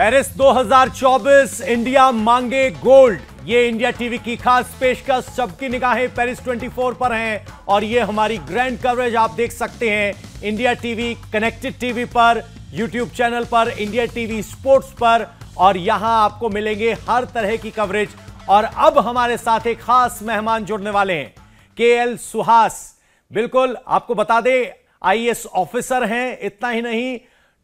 Paris 2024 India मांगे gold ये India TV की खास पेशकश सबकी निगाहें पेरिस 24 पर हैं और ये हमारी ग्रैंड कवरेज आप देख सकते हैं इंडिया टीवी कनेक्टेड टीवी पर यूट्यूब चैनल पर इंडिया टीवी स्पोर्ट्स पर और यहां आपको मिलेंगे हर तरह की कवरेज और अब हमारे साथ एक खास मेहमान जुड़ने वाले हैं के एल सुहास बिल्कुल आपको बता दें आई ऑफिसर हैं इतना ही नहीं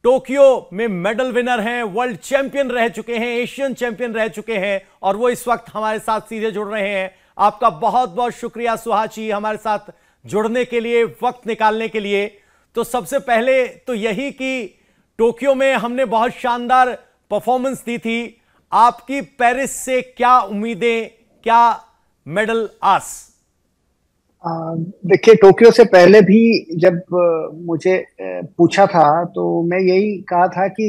टोक्यो में मेडल विनर हैं वर्ल्ड चैंपियन रह चुके हैं एशियन चैंपियन रह चुके हैं और वो इस वक्त हमारे साथ सीधे जुड़ रहे हैं आपका बहुत बहुत शुक्रिया सुहाची हमारे साथ जुड़ने के लिए वक्त निकालने के लिए तो सबसे पहले तो यही कि टोक्यो में हमने बहुत शानदार परफॉर्मेंस दी थी आपकी पेरिस से क्या उम्मीदें क्या मेडल आस देखिए टोक्यो से पहले भी जब मुझे पूछा था तो मैं यही कहा था कि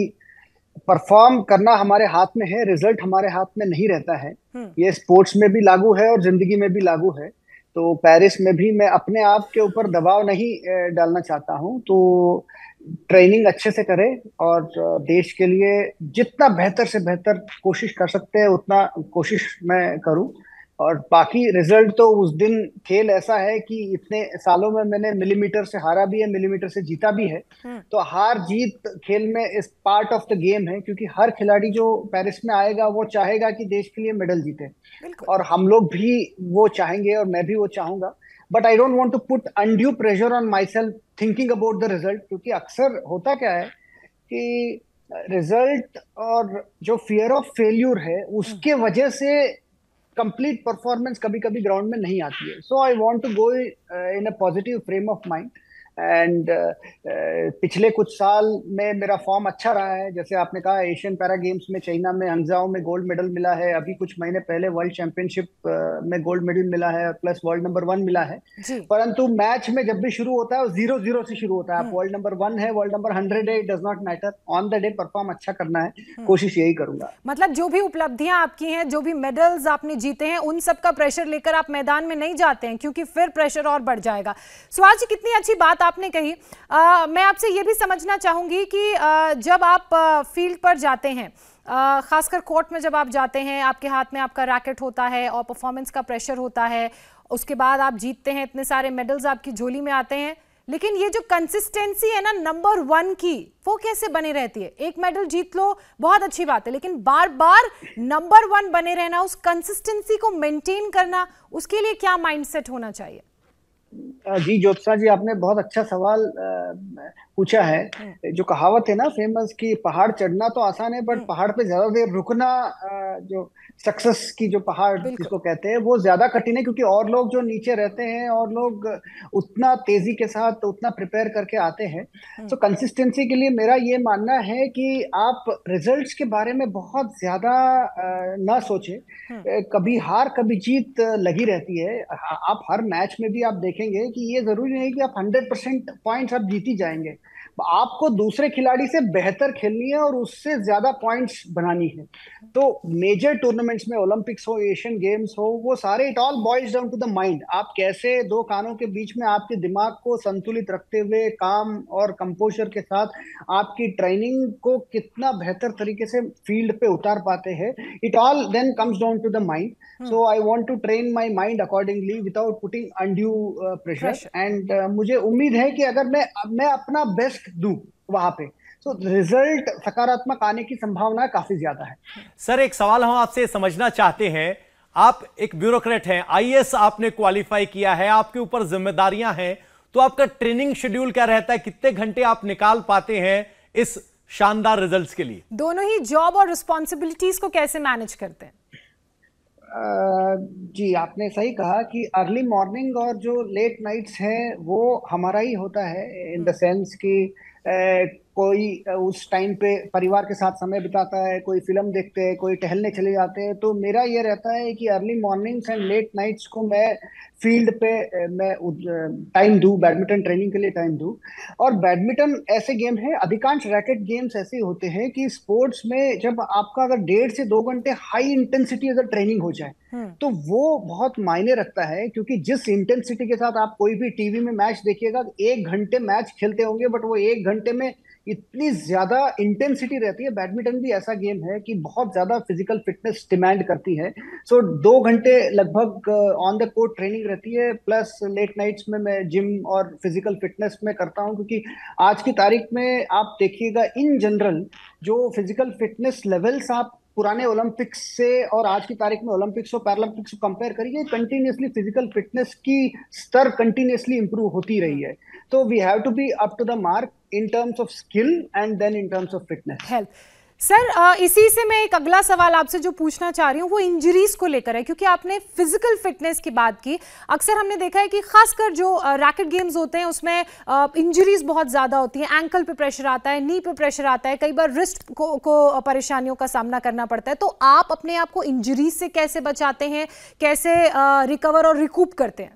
परफॉर्म करना हमारे हाथ में है रिजल्ट हमारे हाथ में नहीं रहता है हम्म। ये स्पोर्ट्स में भी लागू है और जिंदगी में भी लागू है तो पेरिस में भी मैं अपने आप के ऊपर दबाव नहीं डालना चाहता हूँ तो ट्रेनिंग अच्छे से करें और देश के लिए जितना बेहतर से बेहतर कोशिश कर सकते हैं उतना कोशिश मैं करूँ और बाकी रिजल्ट तो उस दिन खेल ऐसा है कि इतने सालों में मैंने मिलीमीटर से हारा भी है मिलीमीटर से जीता भी है हम्म। तो हार जीत खेल में इस पार्ट ऑफ द गेम है क्योंकि हर खिलाड़ी जो पेरिस में आएगा वो चाहेगा कि देश के लिए मेडल जीते और हम लोग भी वो चाहेंगे और मैं भी वो चाहूंगा but I don't want to put undue pressure on myself thinking about the result क्योंकि अक्सर होता क्या है कि रिजल्ट और जो फियर ऑफ फेल्यूर है उसके हम्म। वजह से कंप्लीट परफॉर्मेंस कभी कभी ग्राउंड में नहीं आती है so I want to go in a positive frame of mind and uh, uh, पिछले कुछ साल में मेरा फॉर्म अच्छा रहा है जैसे आपने कहा एशियन पैरा गेम्स में चाइना में हंगजाओ में गोल्ड मेडल मिला है अभी कुछ महीने पहले वर्ल्ड चैंपियनशिप uh, में गोल्ड मेडल मिला है प्लस वर्ल्ड नंबर वन मिला है परंतु मैच में जब भी शुरू होता है जीरो जीरो से शुरू होता है आप वर्ल्ड नंबर वन है वर्ल्ड नंबर हंड्रेड है it does not matter on the day perform अच्छा करना है हम्म। कोशिश यही करूंगा मतलब जो भी उपलब्धियां आपकी हैं जो भी मेडल्स आपने जीते हैं उन सब का प्रेशर लेकर आप मैदान में नहीं जाते हैं क्योंकि फिर प्रेशर और बढ़ जाएगा स्वाज कितनी अच्छी बात आपने कही आ, मैं आपसे ये भी समझना चाहूंगी कि आ, जब आप फील्ड पर जाते हैं ख़ासकर कोर्ट में जब आप जाते हैं आपके हाथ में आपका रैकेट होता है और परफॉर्मेंस का प्रेशर होता है उसके बाद आप जीतते हैं इतने सारे मेडल्स आपकी झोली में आते हैं लेकिन ये जो कंसिस्टेंसी है ना नंबर वन की वो कैसे बने रहती है एक मेडल जीत लो बहुत अच्छी बात है लेकिन बार बार नंबर वन बने रहना उस कंसिस्टेंसी को मेंटेन करना उसके लिए क्या माइंडसेट होना चाहिए जी जोत्सा जी आपने बहुत अच्छा सवाल पूछा है हाँ। जो कहावत है ना फेमस कि पहाड़ चढ़ना तो आसान है बट हाँ। पहाड़ पे ज्यादा देर रुकना जो सक्सेस की जो पहाड़ जिसको कहते हैं वो ज्यादा कठिन है क्योंकि और लोग जो नीचे रहते हैं और लोग उतना तेजी के साथ उतना प्रिपेयर करके आते हैं तो हाँ। कंसिस्टेंसी के लिए मेरा ये मानना है कि आप रिजल्ट्स के बारे में बहुत ज्यादा ना सोचे कभी हार कभी जीत लगी रहती है आप हर मैच में भी आप देखें करेंगे कि ये जरूरी नहीं कि आप हंड्रेड परसेंट पॉइंट्स आप जीती जाएंगे आपको दूसरे खिलाड़ी से बेहतर खेलनी है और उससे ज्यादा पॉइंट्स बनानी है तो मेजर टूर्नामेंट्स में ओलंपिक्स हो एशियन गेम्स हो वो सारे it all boils down to the mind आप कैसे दो कानों के बीच में आपके दिमाग को संतुलित रखते हुए काम और कंपोजर के साथ आपकी ट्रेनिंग को कितना बेहतर तरीके से फील्ड पे उतार पाते हैं it all then comes down to the mind so I want to train my mind accordingly without putting undue pressure and मुझे उम्मीद है कि अगर मैं मैं अपना बेस्ट दूं वहां पे तो रिजल्ट सकारात्मक आने की संभावना काफी ज्यादा है सर एक सवाल हम आपसे समझना चाहते हैं आप एक ब्यूरोक्रेट हैं आईएएस आपने क्वालिफाई किया है आपके ऊपर जिम्मेदारियां हैं तो आपका ट्रेनिंग शेड्यूल क्या रहता है कितने घंटे आप निकाल पाते हैं इस शानदार रिजल्ट्स के लिए दोनों ही जॉब और रिस्पॉन्सिबिलिटीज को कैसे मैनेज करते हैं जी आपने सही कहा कि अर्ली मॉर्निंग और जो लेट नाइट्स हैं वो हमारा ही होता है इन द सेंस कि कोई उस टाइम पे परिवार के साथ समय बिताता है कोई फिल्म देखते हैं कोई टहलने चले जाते हैं तो मेरा ये रहता है कि early mornings and late nights को मैं फील्ड पे मैं टाइम दू बैडमिंटन ट्रेनिंग के लिए टाइम दूँ और बैडमिंटन ऐसे गेम है अधिकांश रैकेट गेम्स ऐसे होते हैं कि स्पोर्ट्स में जब आपका अगर डेढ़ से दो घंटे हाई इंटेंसिटी अगर ट्रेनिंग हो जाए हम्म। तो वो बहुत मायने रखता है क्योंकि जिस इंटेंसिटी के साथ आप कोई भी टीवी में मैच देखिएगा एक घंटे मैच खेलते होंगे बट वो एक घंटे में इतनी ज्यादा इंटेंसिटी रहती है बैडमिंटन भी ऐसा गेम है कि बहुत ज्यादा फिजिकल फिटनेस डिमांड करती है सो so, दो घंटे लगभग ऑन द कोर्ट ट्रेनिंग रहती है प्लस लेट नाइट्स में मैं जिम और फिजिकल फिटनेस में करता हूँ क्योंकि आज की तारीख में आप देखिएगा इन जनरल जो फिजिकल फिटनेस लेवल्स आप पुराने ओलंपिक्स से और आज की तारीख में ओलंपिक्स और पैरालंपिक्स को कंपेयर करिए कंटिन्यूसली फिजिकल फिटनेस की स्तर कंटिन्यूसली इंप्रूव होती रही है तो we have to be up to the mark in terms of skill and then in terms of fitness health sir uh, इसी से मैं एक अगला सवाल आपसे जो पूछना चाह रही हूँ वो इंजरीज को लेकर है क्योंकि आपने फिजिकल फिटनेस की बात की अक्सर हमने देखा है कि खासकर जो रैकेट uh, गेम्स होते हैं उसमें इंजरीज uh, बहुत ज़्यादा होती हैं एंकल पे प्रेशर आता है नी पे प्रेशर आता है कई बार रिस्ट को, को परेशानियों का सामना करना पड़ता है तो आप अपने आप को इंजरीज से कैसे बचाते हैं कैसे रिकवर और रिकूप करते हैं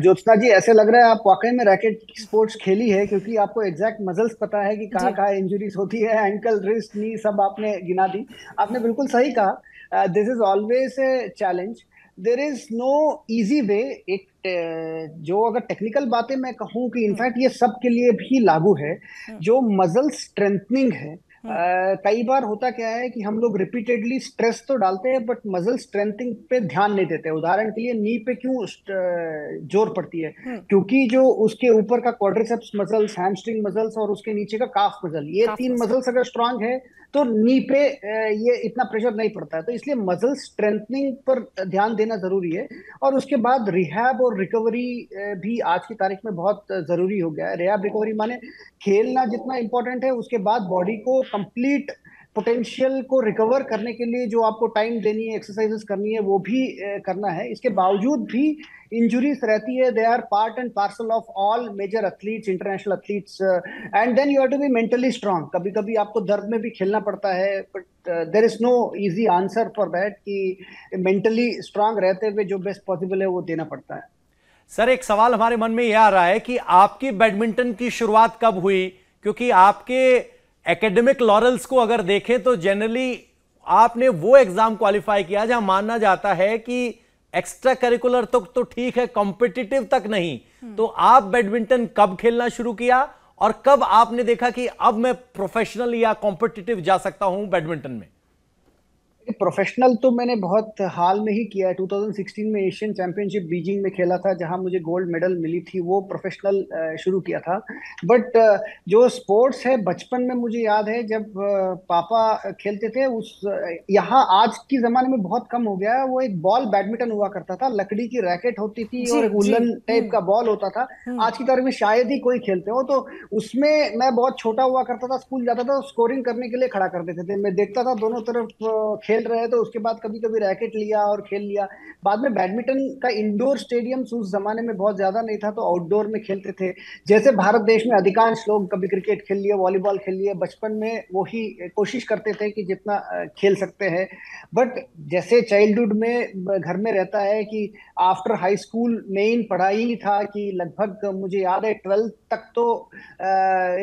ज्योत्सना जी ऐसे लग रहा है आप वाकई में रैकेट स्पोर्ट्स खेली है क्योंकि आपको एग्जैक्ट मजल्स पता है कि कहाँ कहाँ इंजरीज होती है एंकल रिस्ट नी सब आपने गिना दी आपने बिल्कुल सही कहा this is always a challenge there is no easy way एक जो अगर टेक्निकल बातें मैं कहूँ कि इनफैक्ट ये सब के लिए भी लागू है हाँ। जो मजल स्ट्रेंथनिंग है हम्म। कई बार होता क्या है कि हम लोग रिपीटेडली स्ट्रेस तो डालते हैं बट मजल स्ट्रेंथिंग पे ध्यान नहीं देते उदाहरण के लिए नी पे क्यों जोर पड़ती है हम्म। क्योंकि जो उसके ऊपर का क्वाड्रिसेप्स मसल्स हैमस्ट्रिंग मसल्स और उसके नीचे का काफ मसल ये तीन मसल्स अगर स्ट्रांग है तो नी पे ये इतना प्रेशर नहीं पड़ता है तो इसलिए मजल स्ट्रेंथनिंग पर ध्यान देना जरूरी है और उसके बाद रिहैब और रिकवरी भी आज की तारीख में बहुत जरूरी हो गया है रिहैब रिकवरी माने खेलना जितना इंपॉर्टेंट है उसके बाद बॉडी को कंप्लीट पोटेंशियल को रिकवर करने के लिए जो आपको टाइम देनी है एक्सरसाइजेस करनी है वो भी करना है इसके बावजूद भी इंजुरीज रहती है they are part and parcel of all major athletes international athletes and then you have to be mentally strong कभी कभी आपको दर्द में भी खेलना पड़ता है but there is no easy answer for that कि मेंटली स्ट्रांग रहते हुए जो बेस्ट पॉसिबल है वो देना पड़ता है सर एक सवाल हमारे मन में यह आ रहा है कि आपकी बैडमिंटन की शुरुआत कब हुई क्योंकि आपके एकेडमिक लॉरल्स को अगर देखें तो जनरली आपने वो एग्जाम क्वालिफाई किया जहां माना जाता है कि एक्स्ट्रा करिकुलर तक तो ठीक है कॉम्पिटिटिव तक नहीं हम्म। तो आप बैडमिंटन कब खेलना शुरू किया और कब आपने देखा कि अब मैं प्रोफेशनल या कॉम्पिटिटिव जा सकता हूं बैडमिंटन में प्रोफेशनल तो मैंने बहुत हाल में ही किया है 2016 में एशियन चैंपियनशिप बीजिंग में खेला था जहां मुझे गोल्ड मेडल मिली थी वो प्रोफेशनल शुरू किया था बट जो स्पोर्ट्स है बचपन में मुझे याद है जब पापा खेलते थे उस यहाँ आज के ज़माने में बहुत कम हो गया है वो एक बॉल बैडमिंटन हुआ करता था लकड़ी की रैकेट होती थी और उलन टाइप हम्म। का बॉल होता था हम्म। आज की तारीख में शायद ही कोई खेलते हो तो उसमें मैं बहुत छोटा हुआ करता था स्कूल जाता था स्कोरिंग तो करने के लिए खड़ा कर देते थे मैं देखता था दोनों तरफ खेल खेल रहे तो उसके बाद कभी कभी रैकेट लिया और खेल लिया बाद में बैडमिंटन का इंडोर स्टेडियम उस जमाने में बहुत ज्यादा नहीं था तो आउटडोर में खेलते थे जैसे भारत देश में अधिकांश लोग कभी क्रिकेट खेल लिए वॉलीबॉल खेल लिए बचपन में वही कोशिश करते थे कि जितना खेल सकते हैं बट जैसे चाइल्डहुड में घर में रहता है कि आफ्टर हाई स्कूल मेन पढ़ाई था कि लगभग मुझे याद है ट्वेल्थ तक तो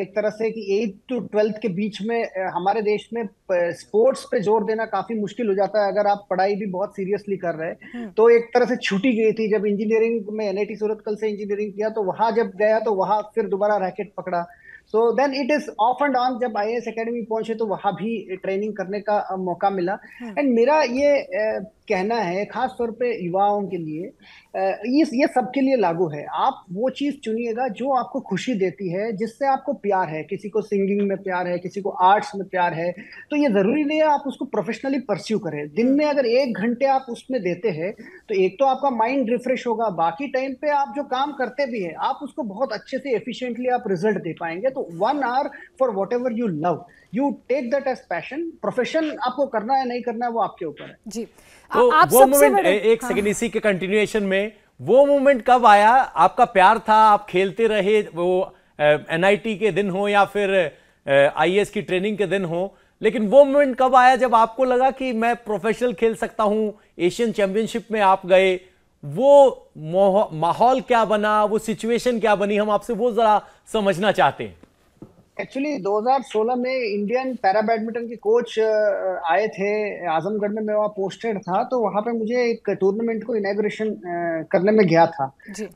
एक तरह से कि एट टू ट्वेल्थ के बीच में हमारे देश में स्पोर्ट्स पे जोर देना काफी मुश्किल हो जाता है अगर आप पढ़ाई भी बहुत सीरियसली कर रहे हैं हम्म। तो एक तरह से छूटी गई थी जब इंजीनियरिंग में एनआईटी सूरत कल से इंजीनियरिंग किया तो वहां जब गया तो वहां फिर दोबारा रैकेट पकड़ा so then it is off and on जब आई एस अकेडमी पहुंचे तो वहां भी ट्रेनिंग करने का मौका मिला एंड हम्म। मेरा ये कहना है खास तौर पे युवाओं के लिए ये ये सबके लिए लागू है आप वो चीज़ चुनिएगा जो आपको खुशी देती है जिससे आपको प्यार है किसी को सिंगिंग में प्यार है किसी को आर्ट्स में प्यार है तो ये ज़रूरी नहीं है आप उसको प्रोफेशनली परस्यू करें दिन हम्म। में अगर एक घंटे आप उसमें देते हैं तो एक तो आपका माइंड रिफ्रेश होगा बाकी टाइम पर आप जो काम करते भी हैं आप उसको बहुत अच्छे से एफिशेंटली आप रिजल्ट दे पाएंगे तो one hour for whatever you love you take that as passion profession आपको करना है नहीं करना है वो आपके ऊपर है जी तो आप वो मोमेंट एक हाँ। इसी के कंटिन्यूएशन में वो मोमेंट कब आया आपका प्यार था आप खेलते रहे वो एनआईटी के दिन हो या फिर आईएएस की ट्रेनिंग के दिन हो लेकिन वो मोमेंट कब आया जब आपको लगा कि मैं प्रोफेशनल खेल सकता हूं एशियन चैंपियनशिप में आप गए वो माहौल क्या बना वो सिचुएशन क्या बनी हम आपसे वो जरा समझना चाहते हैं एक्चुअली 2016 में इंडियन पैरा बैडमिंटन के कोच आए थे आजमगढ़ में मैं वहाँ पोस्टेड था तो वहाँ पे मुझे एक टूर्नामेंट को इनाग्रेशन करने में गया था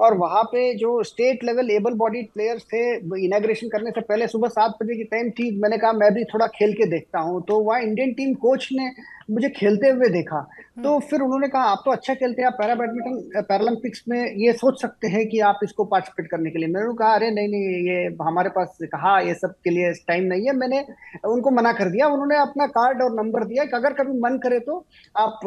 और वहाँ पे जो state level able bodied players थे इनाग्रेशन करने से पहले सुबह सात बजे की टाइम थी मैंने कहा मैं भी थोड़ा खेल के देखता हूँ तो वहाँ इंडियन टीम कोच ने मुझे खेलते हुए देखा तो हम्म। फिर उन्होंने कहा आप तो अच्छा खेलते हैं आप पैरा बैडमिंटन पैरालंपिक्स में ये सोच सकते हैं कि आप इसको पार्टिसिपेट करने के लिए मैंने कहा अरे नहीं नहीं ये हमारे पास कहा ये सब के लिए टाइम नहीं है मैंने उनको मना कर दिया उन्होंने अपना कार्ड और नंबर दिया कि अगर कभी मन करे तो आप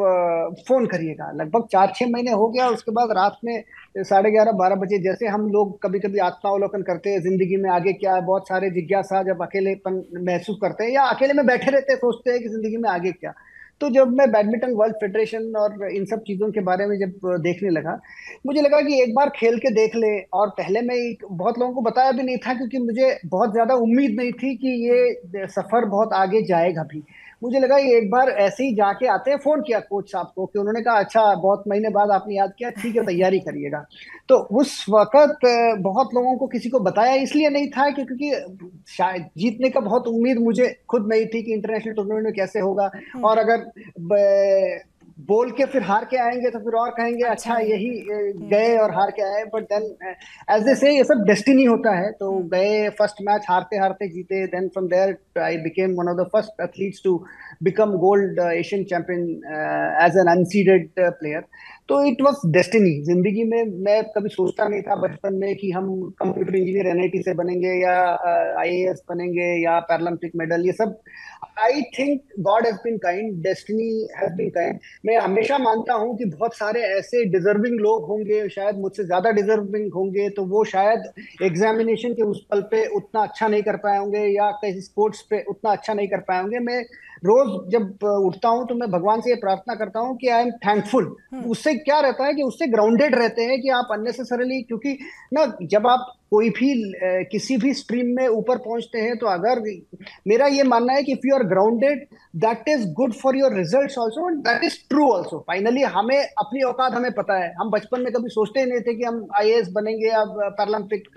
फोन करिएगा लगभग चार छः महीने हो गया उसके बाद रात में साढ़े ग्यारह बारह बजे जैसे हम लोग कभी कभी आत्मावलोकन करते हैं जिंदगी में आगे क्या है बहुत सारे जिज्ञासा जब अकेलेपन महसूस करते हैं या अकेले में बैठे रहते सोचते हैं कि जिंदगी में आगे क्या तो जब मैं बैडमिंटन वर्ल्ड फेडरेशन और इन सब चीज़ों के बारे में जब देखने लगा मुझे लगा कि एक बार खेल के देख ले और पहले मैं बहुत लोगों को बताया भी नहीं था क्योंकि मुझे बहुत ज़्यादा उम्मीद नहीं थी कि ये सफ़र बहुत आगे जाएगा भी मुझे लगा एक बार ऐसे ही जाके आते हैं फोन किया कोच साहब को कि उन्होंने कहा अच्छा बहुत महीने बाद आपने याद किया ठीक है तैयारी करिएगा तो उस वक्त बहुत लोगों को किसी को बताया इसलिए नहीं था कि क्योंकि शायद जीतने का बहुत उम्मीद मुझे खुद नहीं थी कि इंटरनेशनल टूर्नामेंट में कैसे होगा हम्म। और अगर बोल के फिर हार के आएंगे तो फिर और कहेंगे अच्छा, अच्छा यही हम्म। गए और हार के आए बट देन एज दे से ये सब डेस्टिनी होता है तो हम्म। गए फर्स्ट मैच हारते हारते जीते then from there I became one of the first athletes to become gold Asian champion as an unseeded player तो इट वॉज डेस्टिनी जिंदगी में मैं कभी सोचता नहीं था बचपन में कि हम कंप्यूटर इंजीनियर एन से बनेंगे या आई uh, बनेंगे या पैरालंपिक मेडल ये सब I think God has been kind destiny has been kind मैं हमेशा मानता हूँ कि बहुत सारे ऐसे डिजर्विंग लोग होंगे शायद मुझसे ज़्यादा डिजर्विंग होंगे तो वो शायद एग्जामिनेशन के उस पल पे उतना अच्छा नहीं कर पाए होंगे या कहीं स्पोर्ट्स पे उतना अच्छा नहीं कर पाए होंगे मैं रोज जब उठता हूँ तो मैं भगवान से ये प्रार्थना करता हूँ कि आई एम थैंकफुल उससे क्या रहता है कि उससे ग्राउंडेड रहते हैं कि आप अननेसेसरली क्योंकि ना जब आप कोई भी किसी भी स्ट्रीम में ऊपर पहुंचते हैं तो अगर मेरा ये मानना है कि if you are grounded that is good for your result also that is true also finally हमें अपनी औकात हमें पता है हम बचपन में कभी सोचते ही नहीं थे कि हम आई बनेंगे या पैरालंपिक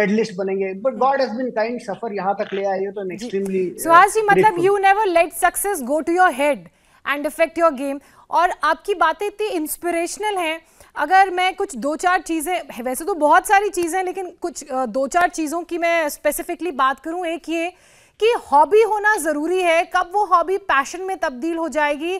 मेडलिस्ट बनेंगे but God has been kind सफर यहाँ तक ले आए तो एक्सट्रीमली सुहास जी मतलब you never let success go to your head and affect your game और आपकी बातें इतनी इंस्पिरेशनल हैं अगर मैं कुछ दो चार चीज़ें वैसे तो बहुत सारी चीज़ें लेकिन कुछ दो चार चीज़ों की मैं स्पेसिफिकली बात करूँ एक ये कि हॉबी होना ज़रूरी है कब वो हॉबी पैशन में तब्दील हो जाएगी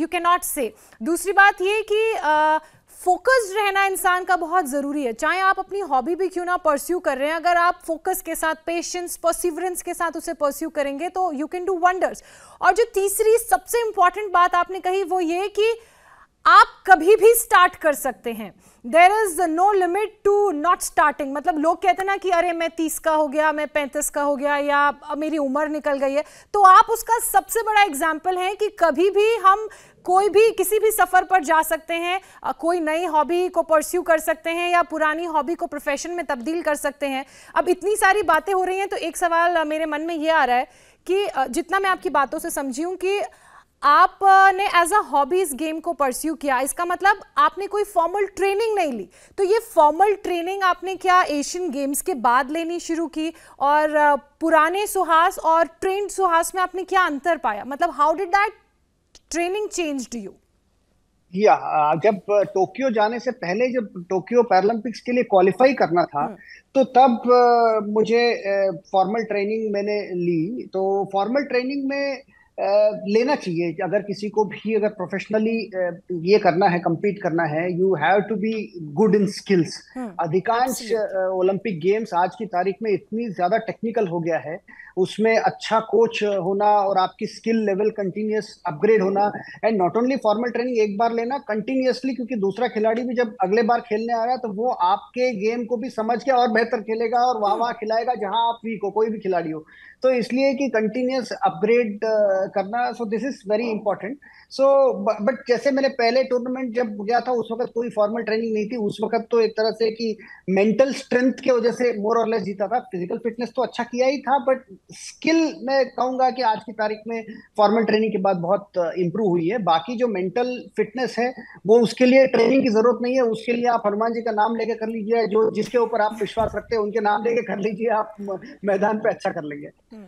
यू कैन नॉट से दूसरी बात ये कि uh, फोकस रहना इंसान का बहुत ज़रूरी है चाहे आप अपनी हॉबी भी क्यों ना परस्यू कर रहे हैं अगर आप फोकस के साथ पेशेंस परसिवरेंस के साथ उसे परस्यू करेंगे तो यू कैन डू वंडर्स और जो तीसरी सबसे इंपॉर्टेंट बात आपने कही वो ये कि आप कभी भी स्टार्ट कर सकते हैं there is no limit to not starting मतलब लोग कहते हैं ना कि अरे मैं तीस का हो गया मैं पैंतीस का हो गया या मेरी उम्र निकल गई है तो आप उसका सबसे बड़ा एग्जाम्पल हैं कि कभी भी हम कोई भी किसी भी सफ़र पर जा सकते हैं कोई नई हॉबी को परस्यू कर सकते हैं या पुरानी हॉबी को प्रोफेशन में तब्दील कर सकते हैं अब इतनी सारी बातें हो रही हैं तो एक सवाल मेरे मन में ये आ रहा है कि जितना मैं आपकी बातों से समझी हूँ कि आपने एज अ हॉबी इस गेम को परस्यू किया इसका मतलब आपने कोई फॉर्मल ट्रेनिंग नहीं ली तो ये फॉर्मल ट्रेनिंग आपने क्या एशियन गेम्स के बाद लेनी शुरू की और पुराने सुहास और ट्रेंड सुहास में आपने क्या अंतर पाया मतलब how did that training changed you या uh, जब टोक्यो uh, जाने से पहले जब टोक्यो पैरालंपिक्स के लिए क्वालिफाई करना था हाँ। तो तब uh, मुझे फॉर्मल ट्रेनिंग मैंने ली तो फॉर्मल ट्रेनिंग में लेना चाहिए अगर किसी को भी अगर प्रोफेशनली ये करना है कम्पीट करना है you have to be good in skills अधिकांश ओलंपिक गेम्स आज की तारीख में इतनी ज्यादा टेक्निकल हो गया है उसमें अच्छा कोच होना और आपकी स्किल लेवल कंटिन्यूस अपग्रेड होना and not only formal training एक बार लेना कंटिन्यूसली क्योंकि दूसरा खिलाड़ी भी जब अगले बार खेलने आ रहा है तो वो आपके गेम को भी समझ के और बेहतर खेलेगा और वहाँ वहाँ खिलाएगा जहाँ आप वीक हो कोई भी खिलाड़ी हो तो इसलिए कि कंटिन्यूस अपग्रेड करना so this is very important so so, but जैसे मैंने पहले टूर्नामेंट जब गया था उस वक्त कोई फॉर्मल ट्रेनिंग नहीं थी उस वक्त तो एक तरह से कि मेंटल स्ट्रेंथ के वजह से मोर और लेस जीता था फिजिकल फिटनेस तो अच्छा किया ही था बट स्किल मैं कहूँगा कि आज की तारीख में फॉर्मल ट्रेनिंग के बाद बहुत इंप्रूव uh, हुई है बाकी जो मेंटल फिटनेस है वो उसके लिए ट्रेनिंग की जरूरत नहीं है उसके लिए आप हनुमान जी का नाम लेके कर लीजिए जो जिसके ऊपर आप विश्वास रखते हैं उनके नाम लेके कर लीजिए आप uh, मैदान पे अच्छा कर लेंगे हम्म।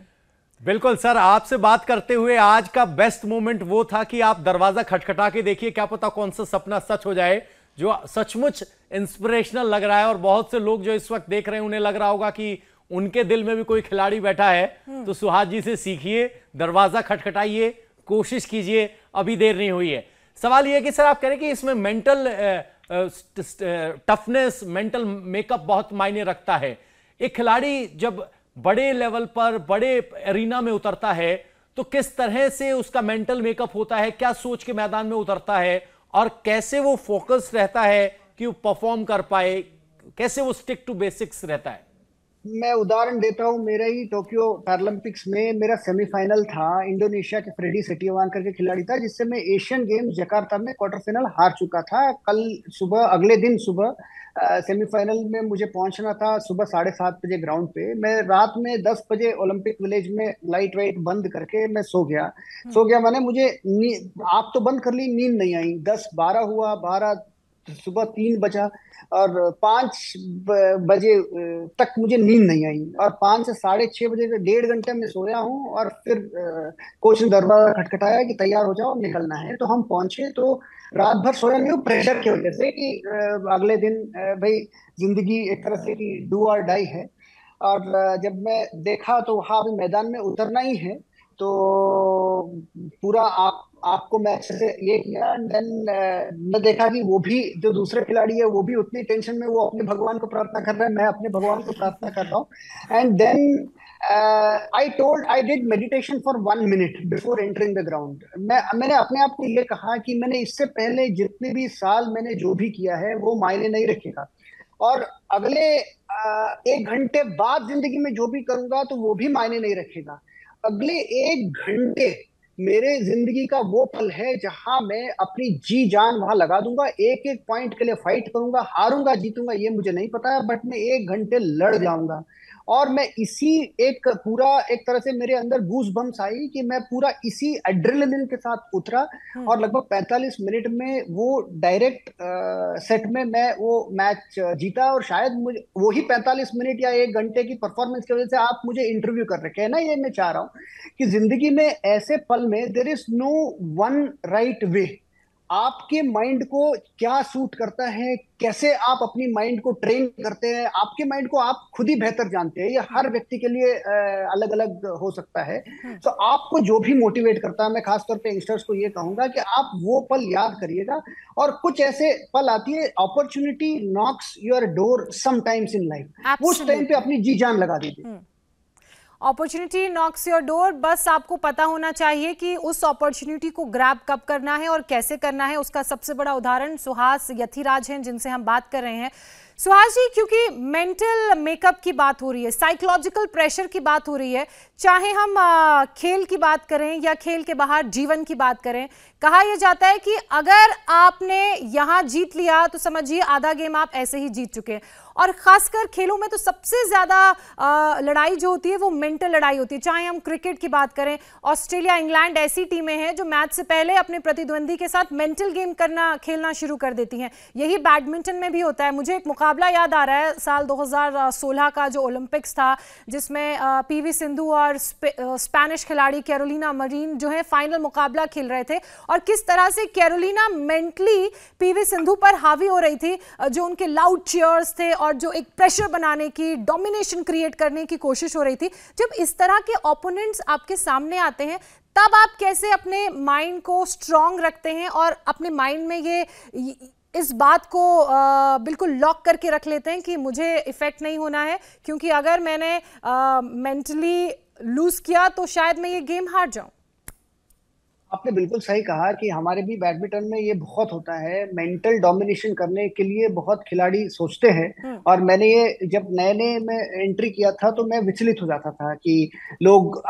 बिल्कुल सर आपसे बात करते हुए आज का बेस्ट मोमेंट वो था कि आप दरवाजा खटखटा के देखिए क्या पता कौन सा सपना सच हो जाए जो सचमुच इंस्पिरेशनल लग रहा है और बहुत से लोग जो इस वक्त देख रहे हैं उन्हें लग रहा होगा कि उनके दिल में भी कोई खिलाड़ी बैठा है हम्म। तो सुहास जी से सीखिए दरवाजा खटखटाइए कोशिश कीजिए अभी देर नहीं हुई है सवाल यह कि सर आप कह रहे हैं कि इसमें मेंटल टफनेस मेंटल मेकअप बहुत मायने रखता है एक खिलाड़ी जब बड़े लेवल पर बड़े एरिना में उतरता है तो किस तरह से उसका मेंटल मेकअप होता है क्या सोच के मैदान में उतरता है और कैसे वो फोकस रहता है कि वो परफॉर्म कर पाए कैसे वो स्टिक टू बेसिक्स रहता है मैं उदाहरण देता हूँ मेरा ही टोक्यो पैरोलंपिक्स में मेरा सेमीफाइनल था इंडोनेशिया के फ्रेडी सेटियावान करके खिलाड़ी था जिससे मैं एशियन गेम्स जकार्ता में क्वार्टर फाइनल हार चुका था कल सुबह अगले दिन सुबह सेमीफाइनल में मुझे पहुंचना था सुबह साढ़े सात बजे ग्राउंड पे मैं रात में दस बजे ओलंपिक विलेज में लाइट वाइट बंद करके मैं सो गया हम्म। सो गया मैंने मुझे आप तो बंद कर ली नींद नहीं आई दस बारह हुआ बारह सुबह तीन बजा और पाँच बजे तक मुझे नींद नहीं आई और पाँच से साढ़े छः बजे से डेढ़ घंटे में सोया हूँ और फिर कोच ने दरवाजा खटखटाया कि तैयार हो जाओ निकलना है तो हम पहुंचे तो रात भर सोया नहीं हूँ प्रेशर की वजह से कि अगले दिन भाई जिंदगी एक तरह से डू और डाई है और जब मैं देखा तो वहाँ अभी मैदान में उतरना ही है तो पूरा आप आपको मैच से ये किया देन मैं देखा कि वो भी जो दूसरे खिलाड़ी है वो भी उतनी टेंशन में वो अपने भगवान को प्रार्थना कर रहा है मैं अपने भगवान को प्रार्थना कर रहा हूँ and then I told I did meditation for one minute before entering the ground मैं मैंने अपने आप को ये कहा कि मैंने इससे पहले जितने भी साल मैंने जो भी किया है वो मायने नहीं रखेगा और अगले uh, एक घंटे बाद जिंदगी में जो भी करूंगा तो वो भी मायने नहीं रखेगा अगले एक घंटे मेरे जिंदगी का वो पल है जहां मैं अपनी जी जान वहां लगा दूंगा एक एक पॉइंट के लिए फाइट करूंगा हारूंगा जीतूंगा ये मुझे नहीं पता है बट मैं एक घंटे लड़ जाऊंगा और मैं इसी एक पूरा एक तरह से मेरे अंदर गूस बम्स आई कि मैं पूरा इसी एड्रेलिन के साथ उतरा हम्म। और लगभग 45 मिनट में वो डायरेक्ट सेट में मैं वो मैच जीता और शायद मुझे वही 45 मिनट या एक घंटे की परफॉर्मेंस की वजह से आप मुझे इंटरव्यू कर रहे कहना ये मैं चाह रहा हूँ कि जिंदगी में ऐसे पल में there is no one right way आपके माइंड को क्या सूट करता है कैसे आप अपनी माइंड को ट्रेन करते हैं आपके माइंड को आप खुद ही बेहतर जानते हैं ये हर व्यक्ति के लिए अलग अलग हो सकता है हाँ। तो आपको जो भी मोटिवेट करता है मैं खासतौर पे यंगस्टर्स को ये कहूंगा कि आप वो पल याद करिएगा और कुछ ऐसे पल आती है opportunity knocks your door sometimes in life उस टाइम पे अपनी जी जान लगा दीजिए hmm. Opportunity knocks your door बस आपको पता होना चाहिए कि उस अपॉर्चुनिटी को ग्रैब कब करना है और कैसे करना है उसका सबसे बड़ा उदाहरण सुहास यथीराज हैं जिनसे हम बात कर रहे हैं सुहास जी क्योंकि मेंटल मेकअप की बात हो रही है साइकोलॉजिकल प्रेशर की बात हो रही है चाहे हम खेल की बात करें या खेल के बाहर जीवन की बात करें कहा यह जाता है कि अगर आपने यहां जीत लिया तो समझिए आधा गेम आप ऐसे ही जीत चुके हैं और खासकर खेलों में तो सबसे ज़्यादा लड़ाई जो होती है वो मेंटल लड़ाई होती है चाहे हम क्रिकेट की बात करें ऑस्ट्रेलिया इंग्लैंड ऐसी टीमें हैं जो मैच से पहले अपने प्रतिद्वंदी के साथ मेंटल गेम करना खेलना शुरू कर देती हैं यही बैडमिंटन में भी होता है मुझे एक मुकाबला याद आ रहा है साल दो का जो ओलंपिक्स था जिसमें पी सिंधु और स्पेनिश खिलाड़ी कैरोलिना मरीन जो है फाइनल मुकाबला खेल रहे थे और किस तरह से कैरोलिना मेंटली पीवी सिंधु पर हावी हो रही थी जो उनके लाउड चेयर्स थे और और जो एक प्रेशर बनाने की डोमिनेशन क्रिएट करने की कोशिश हो रही थी जब इस तरह के ओपोनेंट्स आपके सामने आते हैं तब आप कैसे अपने माइंड को स्ट्रांग रखते हैं और अपने माइंड में ये इस बात को आ, बिल्कुल लॉक करके रख लेते हैं कि मुझे इफ़ेक्ट नहीं होना है क्योंकि अगर मैंने मेंटली लूज़ किया तो शायद मैं ये गेम हार जाऊं आपने बिल्कुल सही कहा कि हमारे भी बैडमिंटन में ये बहुत होता है मेंटल डोमिनेशन करने के लिए बहुत खिलाड़ी सोचते हैं हाँ। और मैंने ये जब नए नए में एंट्री किया था तो मैं विचलित हो जाता था कि लोग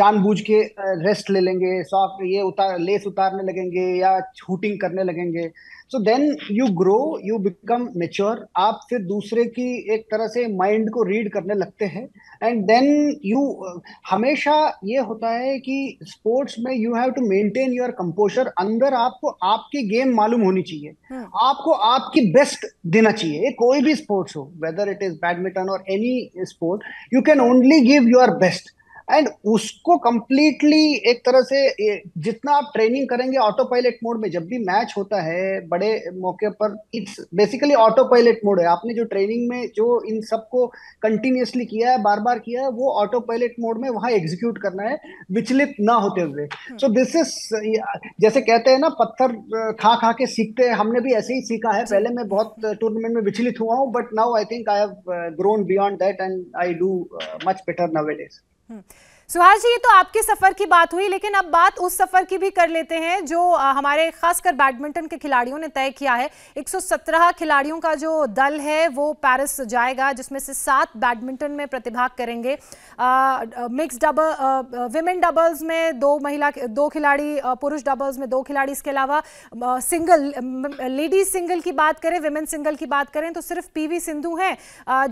जानबूझ के रेस्ट ले लेंगे सॉफ्ट ये उतार लेस उतारने लगेंगे या शूटिंग करने लगेंगे so then you grow you become mature आप फिर दूसरे की एक तरह से माइंड को रीड करने लगते हैं एंड देन यू हमेशा ये होता है कि स्पोर्ट्स में you have to maintain your composure अंदर आपको आपकी गेम मालूम होनी चाहिए hmm. आपको आपकी बेस्ट देना चाहिए कोई भी स्पोर्ट्स हो वेदर इट इज बैडमिंटन और any sport you can only give your best and उसको कम्प्लीटली एक तरह से जितना आप ट्रेनिंग करेंगे ऑटो पायलट मोड में जब भी मैच होता है बड़े मौके पर it's basically autopilot mode है आपने जो ट्रेनिंग में जो इन सबको कंटिन्यूसली किया है बार बार किया है वो ऑटो पायलट मोड में वहां एग्जीक्यूट करना है विचलित ना होते हुए सो दिस इज जैसे कहते हैं ना पत्थर खा खा के सीखते हैं हमने भी ऐसे ही सीखा है पहले मैं बहुत टूर्नामेंट में विचलित हुआ हूँ but now I think I have grown beyond that and I do much better now it is Suhas ji ये तो आपके सफर की बात हुई लेकिन अब बात उस सफर की भी कर लेते हैं जो हमारे खासकर बैडमिंटन के खिलाड़ियों ने तय किया है 117 खिलाड़ियों का जो दल है वो पेरिस जाएगा जिसमें से सात बैडमिंटन में प्रतिभाग करेंगे मिक्स डबल विमेन डबल्स में दो महिला दो खिलाड़ी पुरुष डबल्स में दो खिलाड़ी इसके अलावा सिंगल लेडीज सिंगल की बात करें विमेन सिंगल की बात करें तो सिर्फ पी सिंधु हैं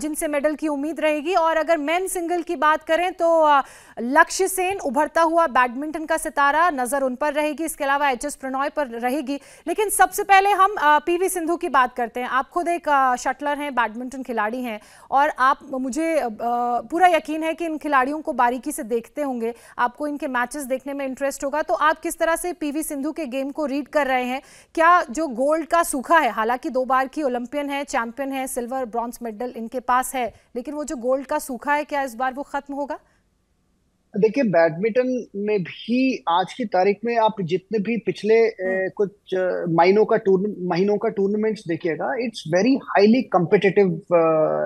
जिनसे मेडल की उम्मीद रहेगी और अगर मैन सिंगल की बात करें तो लक्ष्य सेन उभरता हुआ बैडमिंटन का सितारा नजर उन पर रहेगी इसके अलावा एच एस प्रणॉय पर रहेगी लेकिन सबसे पहले हम पीवी सिंधु की बात करते हैं आप खुद एक शटलर हैं बैडमिंटन खिलाड़ी हैं और आप मुझे पूरा यकीन है कि इन खिलाड़ियों को बारीकी से देखते होंगे आपको इनके मैचेस देखने में इंटरेस्ट होगा तो आप किस तरह से पी सिंधु के गेम को रीड कर रहे हैं क्या जो गोल्ड का सूखा है हालांकि दो बार की ओलंपियन है चैंपियन है सिल्वर ब्रॉन्ज मेडल इनके पास है लेकिन वो जो गोल्ड का सूखा है क्या इस बार वो खत्म होगा देखिए बैडमिंटन में भी आज की तारीख में आप जितने भी पिछले ए, हाँ। कुछ महीनों का टूर्न महीनों का टूर्नामेंट्स देखिएगा it's very highly competitive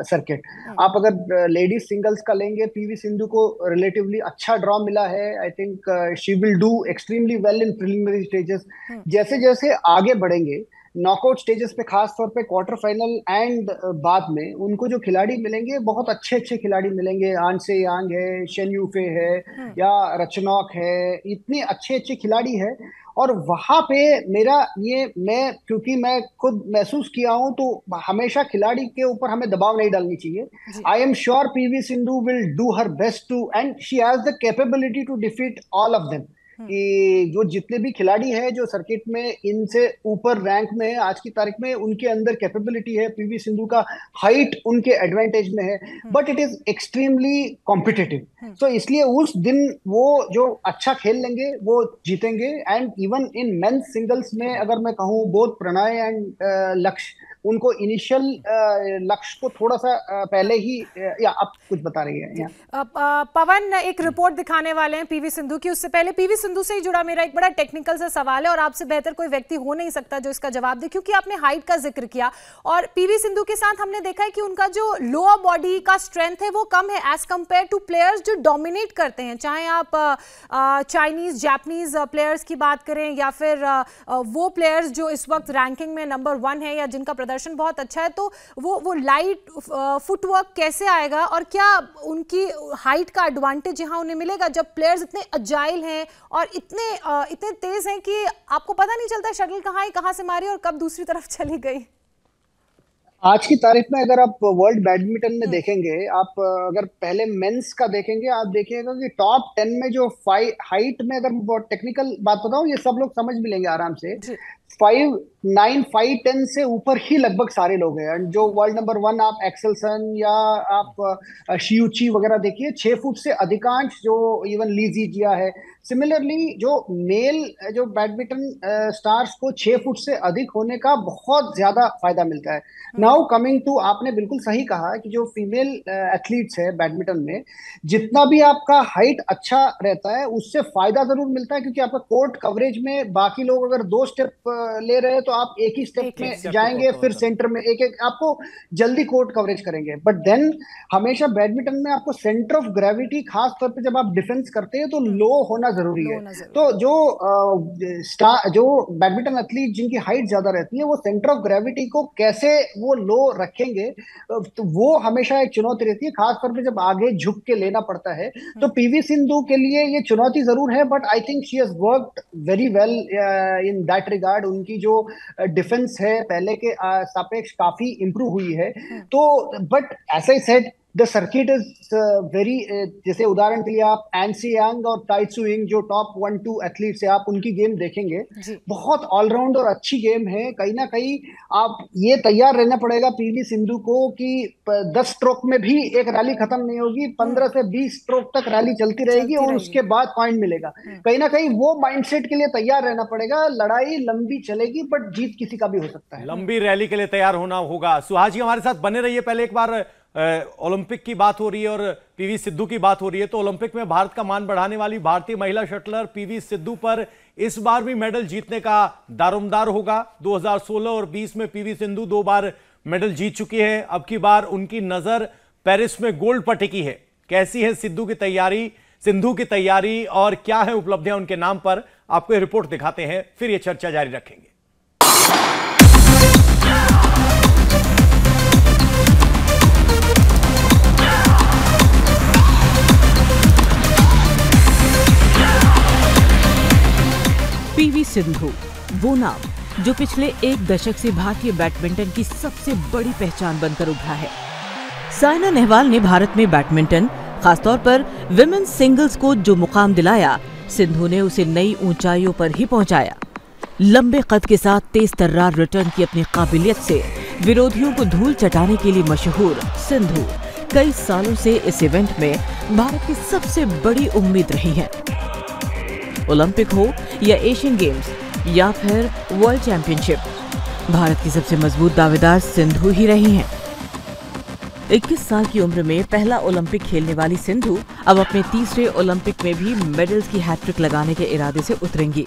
circuit आप अगर लेडीज सिंगल्स का लेंगे पीवी सिंधु को रिलेटिवली अच्छा ड्रॉ मिला है I think she will do extremely well in preliminary stages जैसे जैसे आगे बढ़ेंगे नॉकआउट स्टेजेस पे खास तौर पे क्वार्टर फाइनल एंड बाद में उनको जो खिलाड़ी मिलेंगे बहुत अच्छे अच्छे खिलाड़ी मिलेंगे आंसे यांग है शेन यूफे है हाँ। या रचनाक है इतने अच्छे अच्छे खिलाड़ी है और वहाँ पे मेरा ये मैं क्योंकि मैं खुद महसूस किया हूँ तो हमेशा खिलाड़ी के ऊपर हमें दबाव नहीं डालनी चाहिए I am sure P V Sindhu will do her best too and she has the capability to defeat all of them hmm. कि जो जितने भी खिलाड़ी हैं जो सर्किट में इनसे ऊपर रैंक में है आज की तारीख में उनके अंदर कैपेबिलिटी है पीवी सिंधु का हाइट उनके एडवांटेज में है but it is extremely competitive so इसलिए उस दिन वो जो अच्छा खेल लेंगे वो जीतेंगे and even in men's singles में अगर मैं कहूँ बोध प्रणय एंड uh, लक्ष्य उनको इनिशियल लक्ष्य को थोड़ा सा पहले ही या आप कुछ बता रही है पवन एक रिपोर्ट दिखाने वाले हैं पीवी सिंधु की उससे पहले पीवी सिंधु से ही जुड़ा मेरा एक बड़ा टेक्निकल सा सवाल है और आपसे बेहतर कोई व्यक्ति हो नहीं सकता जो इसका जवाब दे क्योंकि आपने हाइट का जिक्र किया और पीवी सिंधु के साथ हमने देखा है कि उनका जो लोअर बॉडी का स्ट्रेंथ है वो कम है एज कंपेयर टू प्लेयर्स जो डोमिनेट करते हैं चाहे आप चाइनीज जापनीज प्लेयर्स की बात करें या फिर वो प्लेयर्स जो इस वक्त रैंकिंग में नंबर वन है या जिनका प्रदर्शन प्रदर्शन बहुत अच्छा है तो वो वो लाइट फुटवर्क कैसे आएगा और क्या उनकी हाइट का एडवांटेज यहाँ उन्हें मिलेगा जब प्लेयर्स इतने अजाइल हैं और इतने इतने तेज़ हैं कि आपको पता नहीं चलता शटल कहाँ है कहाँ से मारी और कब दूसरी तरफ चली गई आज की तारीख में अगर आप वर्ल्ड बैडमिंटन में हम्म। देखेंगे आप अगर पहले मेंस का देखेंगे आप देखिएगा कि टॉप टेन में जो हाइट में अगर टेक्निकल बात बताऊं ये सब लोग समझ भी लेंगे आराम से फाइव नाइन फाइव टेन से ऊपर ही लगभग सारे लोग हैं एंड जो वर्ल्ड नंबर वन आप एक्सलसन या आप शियूची वगैरह देखिए छः फुट से अधिकांश जो इवन लीजी जिया है सिमिलरली जो मेल जो बैडमिंटन स्टार्स को छः फुट से अधिक होने का बहुत ज़्यादा फायदा मिलता है नाउ कमिंग टू आपने बिल्कुल सही कहा कि जो फीमेल एथलीट्स है बैडमिंटन में जितना भी आपका हाइट अच्छा रहता है उससे फायदा ज़रूर मिलता है क्योंकि आपका कोर्ट कवरेज में बाकी लोग अगर दो स्टेप ले रहे हैं तो आप एक ही स्टेप में जाएंगे फिर सेंटर में एक एक आपको जल्दी कोर्ट कवरेज करेंगे बट देन हमेशा बैडमिंटन में आपको सेंटर ऑफ ग्रेविटी खास तौर पे जब आप डिफेंस करते हैं तो लो हम्म। होना जरूरी है तो जो स्टार जो बैडमिंटन एथलीट जिनकी हाइट ज्यादा रहती है वो सेंटर ऑफ ग्रेविटी को कैसे वो लो रखेंगे तो वो हमेशा एक चुनौती रहती है खासतौर पर जब आगे झुक के लेना पड़ता है हम्म। तो पीवी सिंधु के लिए ये चुनौती जरूर है but I think she has work very well in that regard उनकी जो डिफेंस है पहले के सापेक्ष काफी इंप्रूव हुई है हाँ। तो but as I said the circuit is very जैसे उदाहरण के लिए आप एनसी यांग और ताइसु यंग जो टॉप वन टू एथलीट्स है आप उनकी गेम देखेंगे बहुत ऑलराउंड और अच्छी गेम है कहीं ना कहीं आप ये तैयार रहना पड़ेगा पीवी सिंधु को कि दस स्ट्रोक में भी एक रैली खत्म नहीं होगी हम्म। पंद्रह से बीस स्ट्रोक तक रैली चलती रहेगी और उसके बाद पॉइंट मिलेगा हम्म। कहीं ना कहीं वो माइंड के लिए तैयार रहना पड़ेगा लड़ाई लंबी चलेगी बट जीत किसी का भी हो सकता है लंबी रैली के लिए तैयार होना होगा सुहाजी हमारे साथ बने रहिए पहले एक बार ओलंपिक की बात हो रही है और पीवी सिद्धू की बात हो रही है तो ओलंपिक में भारत का मान बढ़ाने वाली भारतीय महिला शटलर पीवी सिद्धू पर इस बार भी मेडल जीतने का दारोमदार होगा 2016 और 20 में पीवी सिंधु दो बार मेडल जीत चुकी है अब की बार उनकी नजर पेरिस में गोल्ड पर टिकी है कैसी है सिद्धू की तैयारी सिंधु की तैयारी और क्या है उपलब्धियां उनके नाम पर आपको रिपोर्ट दिखाते हैं फिर ये चर्चा जारी रखेंगे सिंधु वो नाम जो पिछले एक दशक से भारतीय बैडमिंटन की सबसे बड़ी पहचान बनकर उभरा है साइना नेहवाल ने भारत में बैडमिंटन खासतौर पर विमेन सिंगल्स को जो मुकाम दिलाया सिंधु ने उसे नई ऊंचाइयों पर ही पहुंचाया लंबे कद के साथ तेज तर्रार रिटर्न की अपनी काबिलियत से विरोधियों को धूल चटाने के लिए मशहूर सिंधु कई सालों से इस इवेंट में भारत की सबसे बड़ी उम्मीद रही है ओलंपिक हो या एशियन गेम्स या फिर वर्ल्ड चैंपियनशिप भारत की सबसे मजबूत दावेदार सिंधु ही रही हैं 21 साल की उम्र में पहला ओलंपिक खेलने वाली सिंधु अब अपने तीसरे ओलंपिक में भी मेडल्स की हैट्रिक लगाने के इरादे से उतरेंगी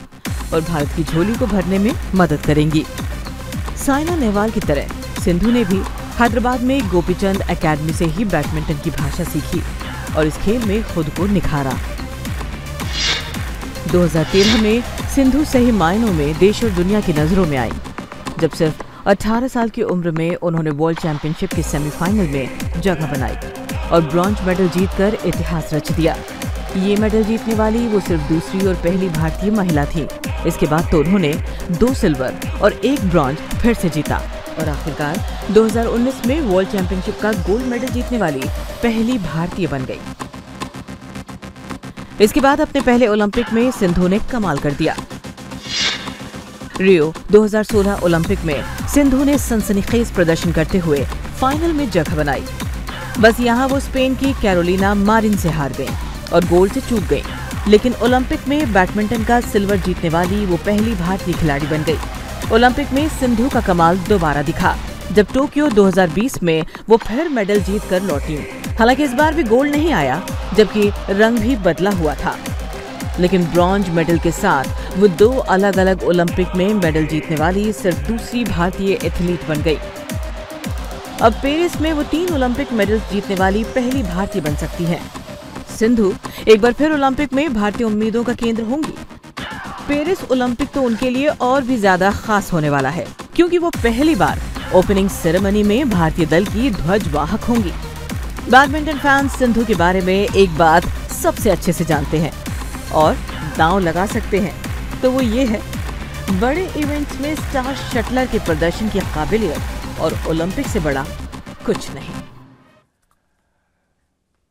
और भारत की झोली को भरने में मदद करेंगी साइना नेहवाल की तरह सिंधु ने भी हैदराबाद में गोपीचंद एकेडमी से ही बैडमिंटन की भाषा सीखी और इस खेल में खुद को निखारा 2013 में सिंधु सही मायनों में देश और दुनिया की नजरों में आई जब सिर्फ 18 साल की उम्र में उन्होंने वर्ल्ड चैंपियनशिप के सेमीफाइनल में जगह बनाई और ब्रॉन्ज मेडल जीतकर इतिहास रच दिया ये मेडल जीतने वाली वो सिर्फ दूसरी और पहली भारतीय महिला थी इसके बाद तो उन्होंने दो सिल्वर और एक ब्रॉन्ज फिर से जीता और आखिरकार 2019 में वर्ल्ड चैंपियनशिप का गोल्ड मेडल जीतने वाली पहली भारतीय बन गई इसके बाद अपने पहले ओलंपिक में सिंधु ने कमाल कर दिया रियो 2016 ओलंपिक में सिंधु ने सनसनीखेज प्रदर्शन करते हुए फाइनल में जगह बनाई बस यहाँ वो स्पेन की कैरोलिना मारिन से हार गई और गोल्ड से चूक गयी लेकिन ओलंपिक में बैडमिंटन का सिल्वर जीतने वाली वो पहली भारतीय खिलाड़ी बन गई ओलंपिक में सिंधु का कमाल दोबारा दिखा जब टोक्यो 2020 में वो फिर मेडल जीत कर लौटी हालांकि इस बार भी गोल्ड नहीं आया जबकि रंग भी बदला हुआ था लेकिन ब्रॉन्ज मेडल के साथ वो दो अलग अलग ओलंपिक में मेडल जीतने वाली सिर्फ दूसरी भारतीय एथलीट बन गई अब पेरिस में वो तीन ओलंपिक मेडल जीतने वाली पहली भारतीय बन सकती है सिंधु एक बार फिर ओलंपिक में भारतीय उम्मीदों का केंद्र होंगी पेरिस ओलंपिक तो उनके लिए और भी ज्यादा खास होने वाला है क्योंकि वो पहली बार ओपनिंग सेरेमनी में भारतीय दल की ध्वजवाहक होंगी बैडमिंटन फैंस सिंधु के बारे में एक बात सबसे अच्छे से जानते हैं और दांव लगा सकते हैं तो वो ये है बड़े इवेंट्स में स्टार शटलर के प्रदर्शन की काबिलियत और ओलंपिक से बड़ा कुछ नहीं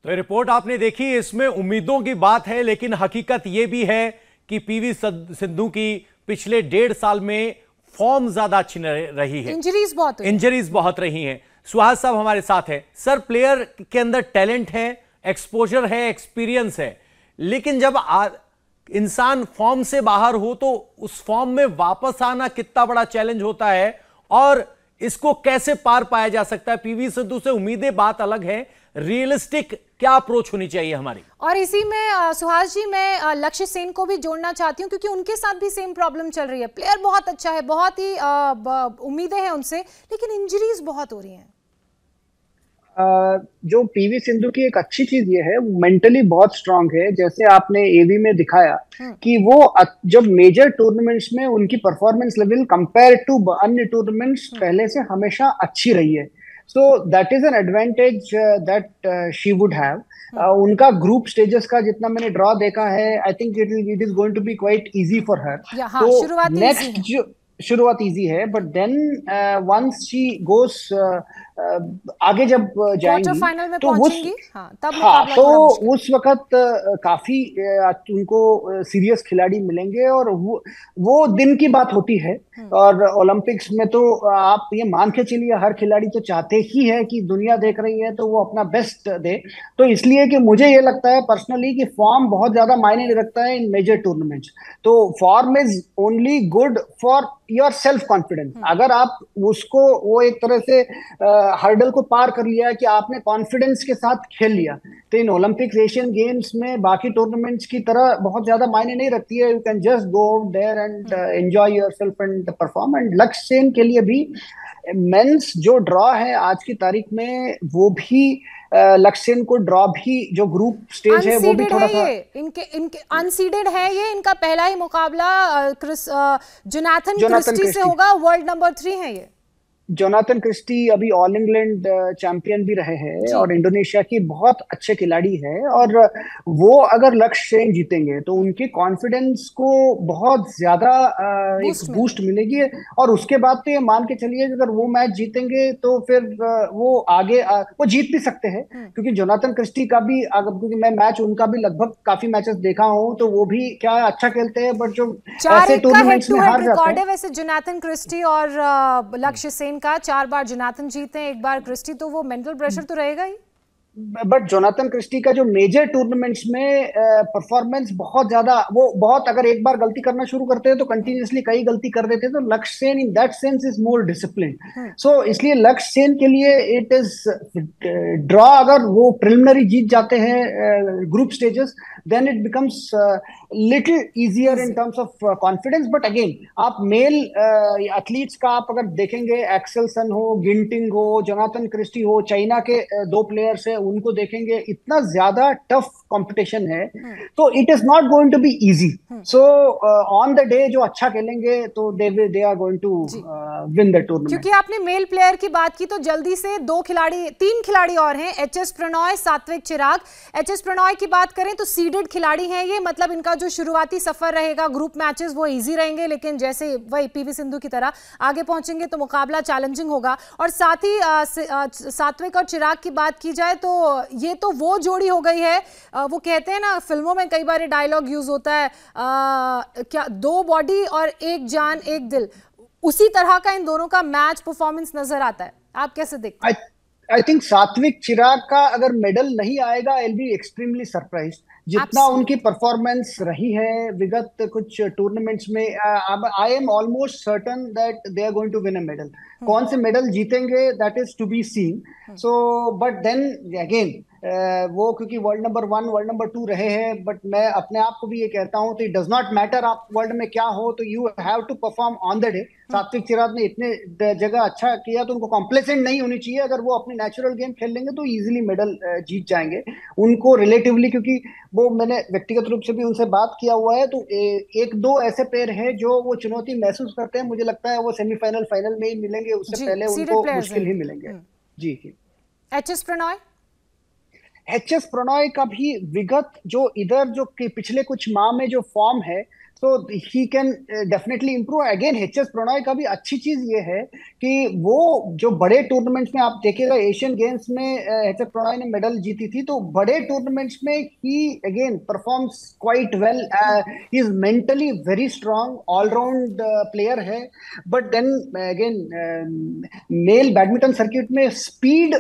तो ये रिपोर्ट आपने देखी इसमें उम्मीदों की बात है लेकिन हकीकत यह भी है कि पीवी सिंधु की पिछले डेढ़ साल में फॉर्म ज्यादा अच्छी रही है इंजरीज बहुत इंजरीज बहुत रही हैं सुहास साहब हमारे साथ हैं सर प्लेयर के अंदर टैलेंट है एक्सपोजर है एक्सपीरियंस है लेकिन जब इंसान फॉर्म से बाहर हो तो उस फॉर्म में वापस आना कितना बड़ा चैलेंज होता है और इसको कैसे पार पाया जा सकता है पीवी सिद्धू से उम्मीदें बात अलग है रियलिस्टिक क्या अप्रोच होनी चाहिए हमारी और इसी में सुहास जी मैं लक्ष्य सेन को भी जोड़ना चाहती हूँ क्योंकि उनके साथ भी सेम प्रॉब्लम चल रही है प्लेयर बहुत अच्छा है बहुत ही उम्मीदें हैं उनसे लेकिन इंजरीज बहुत हो रही हैं जो पीवी सिंधु की एक अच्छी चीज ये है मेंटली बहुत स्ट्रांग है जैसे आपने एवी में दिखाया हम्म। कि वो जब मेजर टूर्नामेंट्स में उनकी परफॉर्मेंस लेवल कंपेयर टू अन्य टूर्नामेंट्स हम्म। पहले से हमेशा अच्छी रही है so that is an advantage that she would have उनका ग्रुप स्टेजेस का जितना मैंने ड्रॉ देखा है I think it it is going to be quite easy for her तो नेक्स्ट शुरुआत इजी है but then once she goes आगे जब जाएंगी तो उस हाँ, तब हाँ, तो उस वक्त काफी उनको सीरियस खिलाड़ी मिलेंगे और वो, वो दिन की बात होती है हम्म। और ओलंपिक्स में तो आप ये मान के चलिए हर खिलाड़ी तो चाहते ही है कि दुनिया देख रही है तो वो अपना बेस्ट दे तो इसलिए कि मुझे ये लगता है पर्सनली कि फॉर्म बहुत ज्यादा मायने नहीं रखता है इन मेजर टूर्नामेंट्स तो form is only good for yourself confidence अगर आप उसको वो एक तरह से आ, हर्डल को पार कर लिया कि आपने कॉन्फिडेंस के साथ खेल लिया तो इन ओलंपिक एशियन गेम्स में बाकी टूर्नामेंट्स की तरह बहुत ज्यादा मायने नहीं रखती है you can just go there and enjoy yourself and perform and Lakshya Sen के लिए भी मेंस जो ड्रॉ है आज की तारीख में वो भी लक्ष्यन uh, को ड्रॉ भी जो ग्रुप स्टेज है वो भी थोड़ा सा इनके इनके अनसीडेड है ये इनका पहला ही मुकाबला क्रिस जोनाथन क्रिस्टी से होगा वर्ल्ड नंबर थ्री है ये जोनाथन क्रिस्टी अभी ऑल इंग्लैंड चैंपियन भी रहे हैं और इंडोनेशिया की बहुत अच्छे खिलाड़ी है और वो अगर लक्ष्य जीतेंगे तो उनके कॉन्फिडेंस को बहुत ज्यादा uh, एक बूस्ट मिलेगी और उसके बाद तो ये मान के चलिए अगर वो मैच जीतेंगे तो फिर uh, वो आगे uh, वो जीत भी सकते हैं हम्म। क्योंकि जोनाथन क्रिस्टी का भी अगर क्योंकि मैं मैच उनका भी लगभग काफी मैचेस देखा हूँ तो वो भी क्या अच्छा खेलते हैं बट जो ऐसे टूर्नामेंट्स में हार जाते हैं वैसे जोनाथन क्रिस्टी और लक्ष्य सेन सिंह का चार बार जनाथन जीते हैं एक बार क्रिस्टी तो वो मेंटल प्रेशर तो रहेगा ही बट जोनाथन क्रिस्टी का जो मेजर टूर्नामेंट्स में परफॉर्मेंस बहुत ज्यादा वो बहुत अगर एक बार गलती करना शुरू करते हैं तो कंटिन्यूसली कई गलती कर देते हैं तो Lakshya Sen in that sense is more discipline so इसलिए लक्ष्य सेन के लिए इट इज ड्रॉ अगर वो प्रिलिमिनरी जीत जाते हैं group stages then it becomes little easier in terms of confidence but again आप मेल एथलीट्स uh, का आप अगर देखेंगे एक्सेलसन हो गिंटिंग हो जोनाथन क्रिस्टी हो चाइना के uh, दो प्लेयर्स है उनको देखेंगे इतना ज्यादा टफ कंपटीशन है हम्म। तो it is not going to be easy so on the day जो अच्छा खेलेंगे तो they they are going to win the tournament क्योंकि आपने मेल प्लेयर की बात की तो जल्दी से दो खिलाड़ी तीन खिलाड़ी और हैं एच एस प्रणॉय सात्विक चिराग एच एस प्रणॉय की बात करें तो सीडेड खिलाड़ी हैं ये मतलब इनका जो शुरुआती सफर रहेगा ग्रुप मैचेस वो इजी रहेंगे लेकिन जैसे वही पीवी सिंधु की तरह आगे पहुंचेंगे तो मुकाबला चैलेंजिंग होगा और साथ ही uh, uh, सात्विक और चिराग की बात की जाए तो तो ये तो वो जोड़ी हो गई है आ, वो कहते हैं ना फिल्मों में कई बार डायलॉग यूज होता है आ, क्या दो बॉडी और एक जान एक दिल उसी तरह का इन दोनों का मैच परफॉर्मेंस नजर आता है आप कैसे देखते हैं आई थिंक सात्विक चिराग का अगर मेडल नहीं आएगा एल बी एक्सट्रीमली सरप्राइज जितना Absolutely. उनकी परफॉर्मेंस रही है विगत कुछ टूर्नामेंट्स में I am almost certain that they are going to win a medal Hmm. कौन से मेडल जीतेंगे that is to be seen so but then again वो क्योंकि world number one world number two रहे हैं बट मैं अपने आप को भी ये कहता हूँ तो इट डज नॉट मैटर आप वर्ल्ड में क्या हो तो you have to perform on the day Satwik Chirag ने इतने जगह अच्छा किया तो उनको कॉम्प्लेसेंट नहीं होनी चाहिए अगर वो अपने नेचुरल गेम खेल लेंगे तो ईजिली मेडल uh, जीत जाएंगे उनको रिलेटिवली क्योंकि वो मैंने व्यक्तिगत रूप से भी उनसे बात किया हुआ है तो ए, एक दो ऐसे प्लेयर है जो वो चुनौती महसूस करते हैं मुझे लगता है वो सेमीफाइनल फाइनल में ही मिलेंगे मिलेंगे उससे पहले उनको मुश्किल ही मिलेंगे हम्म। जी जी H S Prannoy H S Prannoy का भी विगत जो इधर जो पिछले कुछ माह में जो फॉर्म है so he can definitely improve again H S Prannoy का भी अच्छी चीज ये है कि वो जो बड़े टूर्नामेंट्स में आप देखिएगा एशियन गेम्स में एच एस प्रणॉय ने मेडल जीती थी तो बड़े टूर्नामेंट्स में ही again performs quite well is mentally very strong allround player है but then again male badminton circuit में स्पीड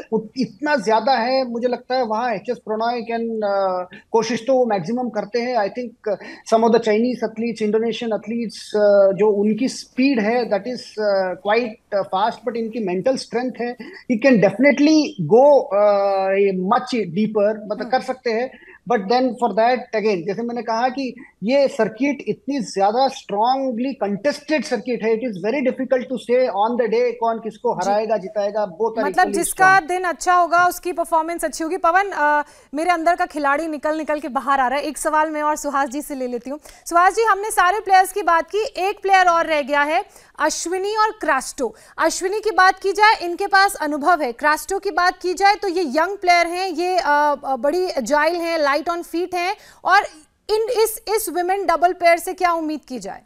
इतना ज्यादा है मुझे लगता है वहाँ एच एस प्रणॉय कैन कोशिश तो वो मैक्सिमम करते हैं I think some of the Chinese athletes Indonesian athletes जो उनकी स्पीड है that is quite fast but इनकी मेंटल स्ट्रेंथ है he can definitely go much deeper मतलब हाँ। कर सकते हैं but then for that again जैसे मैंने कहा कि ये सर्किट इतनी ज्यादा स्ट्रांगली कंटेस्टेड सर्किट है it is very difficult to say on the day कौन किसको हराएगा जिताएगा वो मतलब जिसका strong. दिन अच्छा होगा उसकी परफॉर्मेंस अच्छी होगी पवन आ, मेरे अंदर का खिलाड़ी निकल निकल के बाहर आ रहा है एक सवाल मैं और सुहास जी से ले लेती हूँ सुहास जी हमने सारे प्लेयर्स की बात की एक प्लेयर और रह गया है अश्विनी और क्रास्टो अश्विनी की बात की जाए इनके पास अनुभव है क्रास्टो की बात की जाए तो ये यंग प्लेयर हैं ये बड़ी जाइल हैं लाइट ऑन फीट हैं और इन इस इस विमेन डबल पेयर से क्या उम्मीद की जाए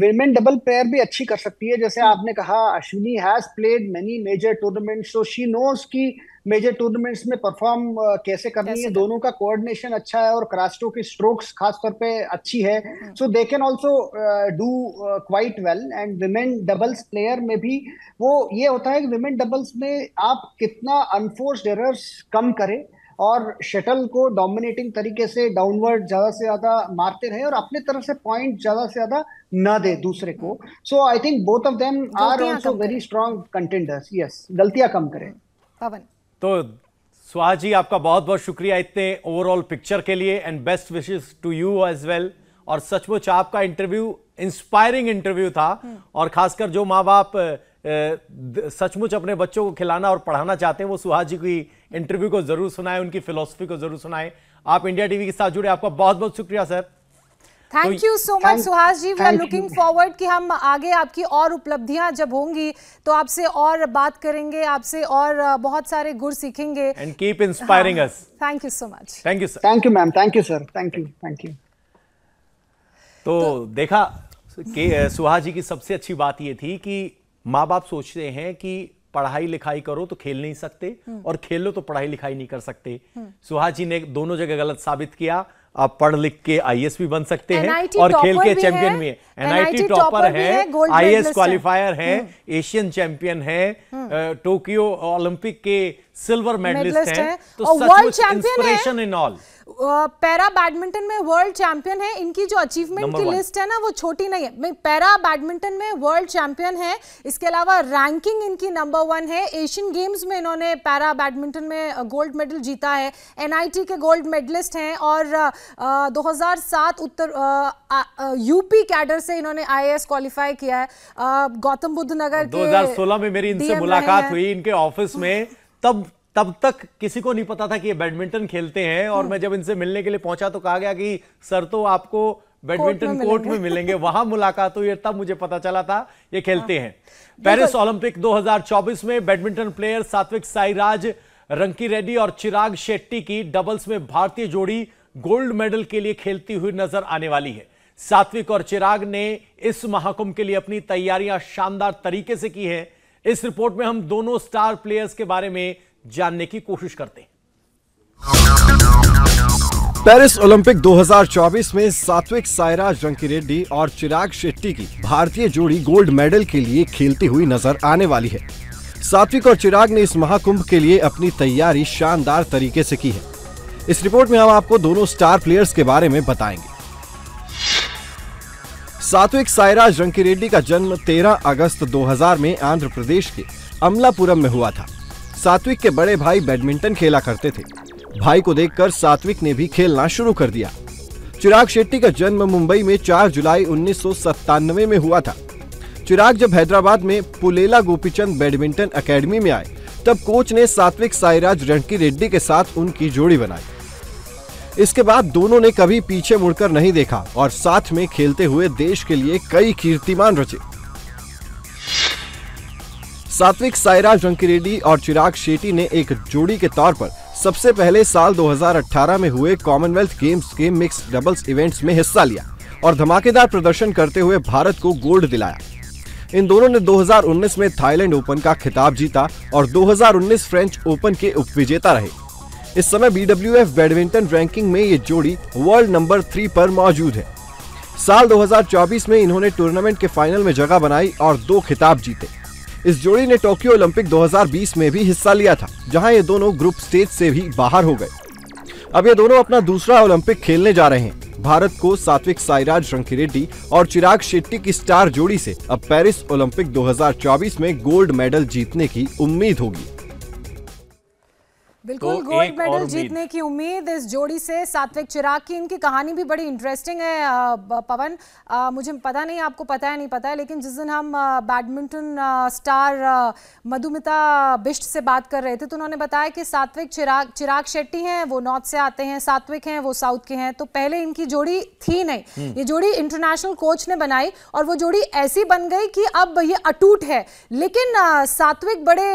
विमेन डबल प्लेयर भी अच्छी कर सकती है जैसे आपने कहा Ashwini has played many major tournament so she knows की मेजर टूर्नामेंट्स में परफॉर्म कैसे करनी है दोनों का कोऑर्डिनेशन अच्छा है और क्रास्टो की स्ट्रोक्स खासतौर पे अच्छी है so they can also do quite well and women doubles player में भी वो ये होता है कि विमेन डबल्स में आप कितना अनफोर्स एरर्स कम करें और शटल को डोमिनेटिंग तरीके से डाउनवर्ड ज़्यादा से ज़्यादा मारते रहे और अपने तरफ से पॉइंट ज़्यादा से ज़्यादा ना दे दूसरे को so I think both of them are also very strong contenders yes गलतियां कम करें पवन तो सुहा जी आपका बहुत बहुत शुक्रिया इतने ओवरऑल पिक्चर के लिए and best wishes to you as well और सचमुच आपका इंटरव्यू इंस्पायरिंग इंटरव्यू था हम्म। और खासकर जो माँ बाप सचमुच अपने बच्चों को खिलाना और पढ़ाना चाहते हैं वो सुहास जी की इंटरव्यू को ज़रूर सुनाए उनकी फिलोसफी को ज़रूर सुनाए आप इंडिया टीवी के साथ जुड़े आपका बहुत बहुत शुक्रिया sir thank you so much Suhas ji we are looking forward कि हम आगे आपकी और उपलब्धियां जब होंगी तो आपसे और बात करेंगे आपसे और बहुत सारे गुर सीखेंगे and keep inspiring us thank you so much thank you sir thank you ma'am thank you sir thank you thank you तो देखा सुहास जी की सबसे अच्छी बात ये थी कि माँ बाप सोचते हैं कि पढ़ाई लिखाई करो तो खेल नहीं सकते हम्म। और खेलो तो पढ़ाई लिखाई नहीं कर सकते हम्म। सुहास जी ने दोनों जगह गलत साबित किया आप पढ़ लिख के आई भी बन सकते हैं और खेल के चैंपियन भी है एनआईटी टॉपर है आई एस क्वालिफायर है एशियन चैंपियन है टोक्यो ओलंपिक के सिल्वर मेडलिस्ट है तो such inspiration in all para badminton में वर्ल्ड चैंपियन है इनकी जो अचीवमेंट की लिस्ट है ना वो छोटी नहीं है मैं पैरा बैडमिंटन में वर्ल्ड चैंपियन है इसके अलावा रैंकिंग इनकी नंबर वन है एशियन गेम्स में इन्होंने पैरा बैडमिंटन में गोल्ड मेडल जीता है एनआईटी के गोल्ड मेडलिस्ट हैं और आ, 2007 उत्तर यूपी कैडर से इन्होंने आई क्वालिफाई किया है गौतम बुद्ध नगर दो हजार में मेरी इनसे मुलाकात हुई इनके ऑफिस में तब तब तक किसी को नहीं पता था कि ये बैडमिंटन खेलते हैं और हाँ। मैं जब इनसे मिलने के लिए पहुंचा तो कहा गया कि सर तो आपको बैडमिंटन कोर्ट में मिलेंगे वहां मुलाकात हुई तब मुझे पता चला था ये हाँ। खेलते हैं पेरिस ओलंपिक 2024 में बैडमिंटन प्लेयर सात्विक साईराज रंकी रेड्डी और चिराग शेट्टी की डबल्स में भारतीय जोड़ी गोल्ड मेडल के लिए खेलती हुई नजर आने वाली है सात्विक और चिराग ने इस महाकुंभ के लिए अपनी तैयारियां शानदार तरीके से की है इस रिपोर्ट में हम दोनों स्टार प्लेयर्स के बारे में जानने की कोशिश करते हैं पेरिस ओलंपिक 2024 में सात्विक सायरा जंकी रेड्डी और चिराग शेट्टी की भारतीय जोड़ी गोल्ड मेडल के लिए खेलती हुई नजर आने वाली है सात्विक और चिराग ने इस महाकुंभ के लिए अपनी तैयारी शानदार तरीके से की है इस रिपोर्ट में हम आपको दोनों स्टार प्लेयर्स के बारे में बताएंगे सात्विक सायरा जंकी रेड्डी का जन्म 13 अगस्त 2000 में आंध्र प्रदेश के अमलापुरम में हुआ था सात्विक के बड़े भाई बैडमिंटन खेला करते थे भाई को देखकर सात्विक ने भी खेलना शुरू कर दिया चिराग शेट्टी का जन्म मुंबई में 4 जुलाई उन्नीस में हुआ था चिराग जब हैदराबाद में पुलेला गोपीचंद बैडमिंटन अकेडमी में आए तब कोच ने सात्विक साईराज रणकी रेड्डी के साथ उनकी जोड़ी बनाई इसके बाद दोनों ने कभी पीछे मुड़कर नहीं देखा और साथ में खेलते हुए देश के लिए कई कीर्तिमान रचे सात्विक साइराज रंकीरेड्डी और चिराग शेट्टी ने एक जोड़ी के तौर पर सबसे पहले साल 2018 में हुए कॉमनवेल्थ गेम्स के मिक्स डबल्स इवेंट्स में हिस्सा लिया और धमाकेदार प्रदर्शन करते हुए भारत को गोल्ड दिलाया इन दोनों ने 2019 में थाईलैंड ओपन का खिताब जीता और 2019 फ्रेंच ओपन के उपविजेता रहे इस समय बीडब्ल्यू बैडमिंटन रैंकिंग में ये जोड़ी वर्ल्ड नंबर थ्री पर मौजूद है साल 2024 में इन्होंने टूर्नामेंट के फाइनल में जगह बनाई और दो खिताब जीते इस जोड़ी ने टोक्यो ओलंपिक 2020 में भी हिस्सा लिया था जहां ये दोनों ग्रुप स्टेज से भी बाहर हो गए अब ये दोनों अपना दूसरा ओलंपिक खेलने जा रहे हैं भारत को सात्विक साईराज रंकी रेड्डी और चिराग शेट्टी की स्टार जोड़ी से अब पेरिस ओलंपिक 2024 में गोल्ड मेडल जीतने की उम्मीद होगी बिल्कुल तो गोल्ड मेडल जीतने की उम्मीद इस जोड़ी से सात्विक चिराग की इनकी कहानी भी बड़ी इंटरेस्टिंग है पवन मुझे पता नहीं आपको पता है नहीं पता है लेकिन जिस दिन हम बैडमिंटन स्टार मधुमिता बिष्ट से बात कर रहे थे तो उन्होंने बताया कि सात्विक चिराग चिराग शेट्टी हैं वो नॉर्थ से आते हैं सात्विक हैं वो साउथ के हैं तो पहले इनकी जोड़ी थी नहीं हम्म। ये जोड़ी इंटरनेशनल कोच ने बनाई और वो जोड़ी ऐसी बन गई कि अब ये अटूट है लेकिन सात्विक बड़े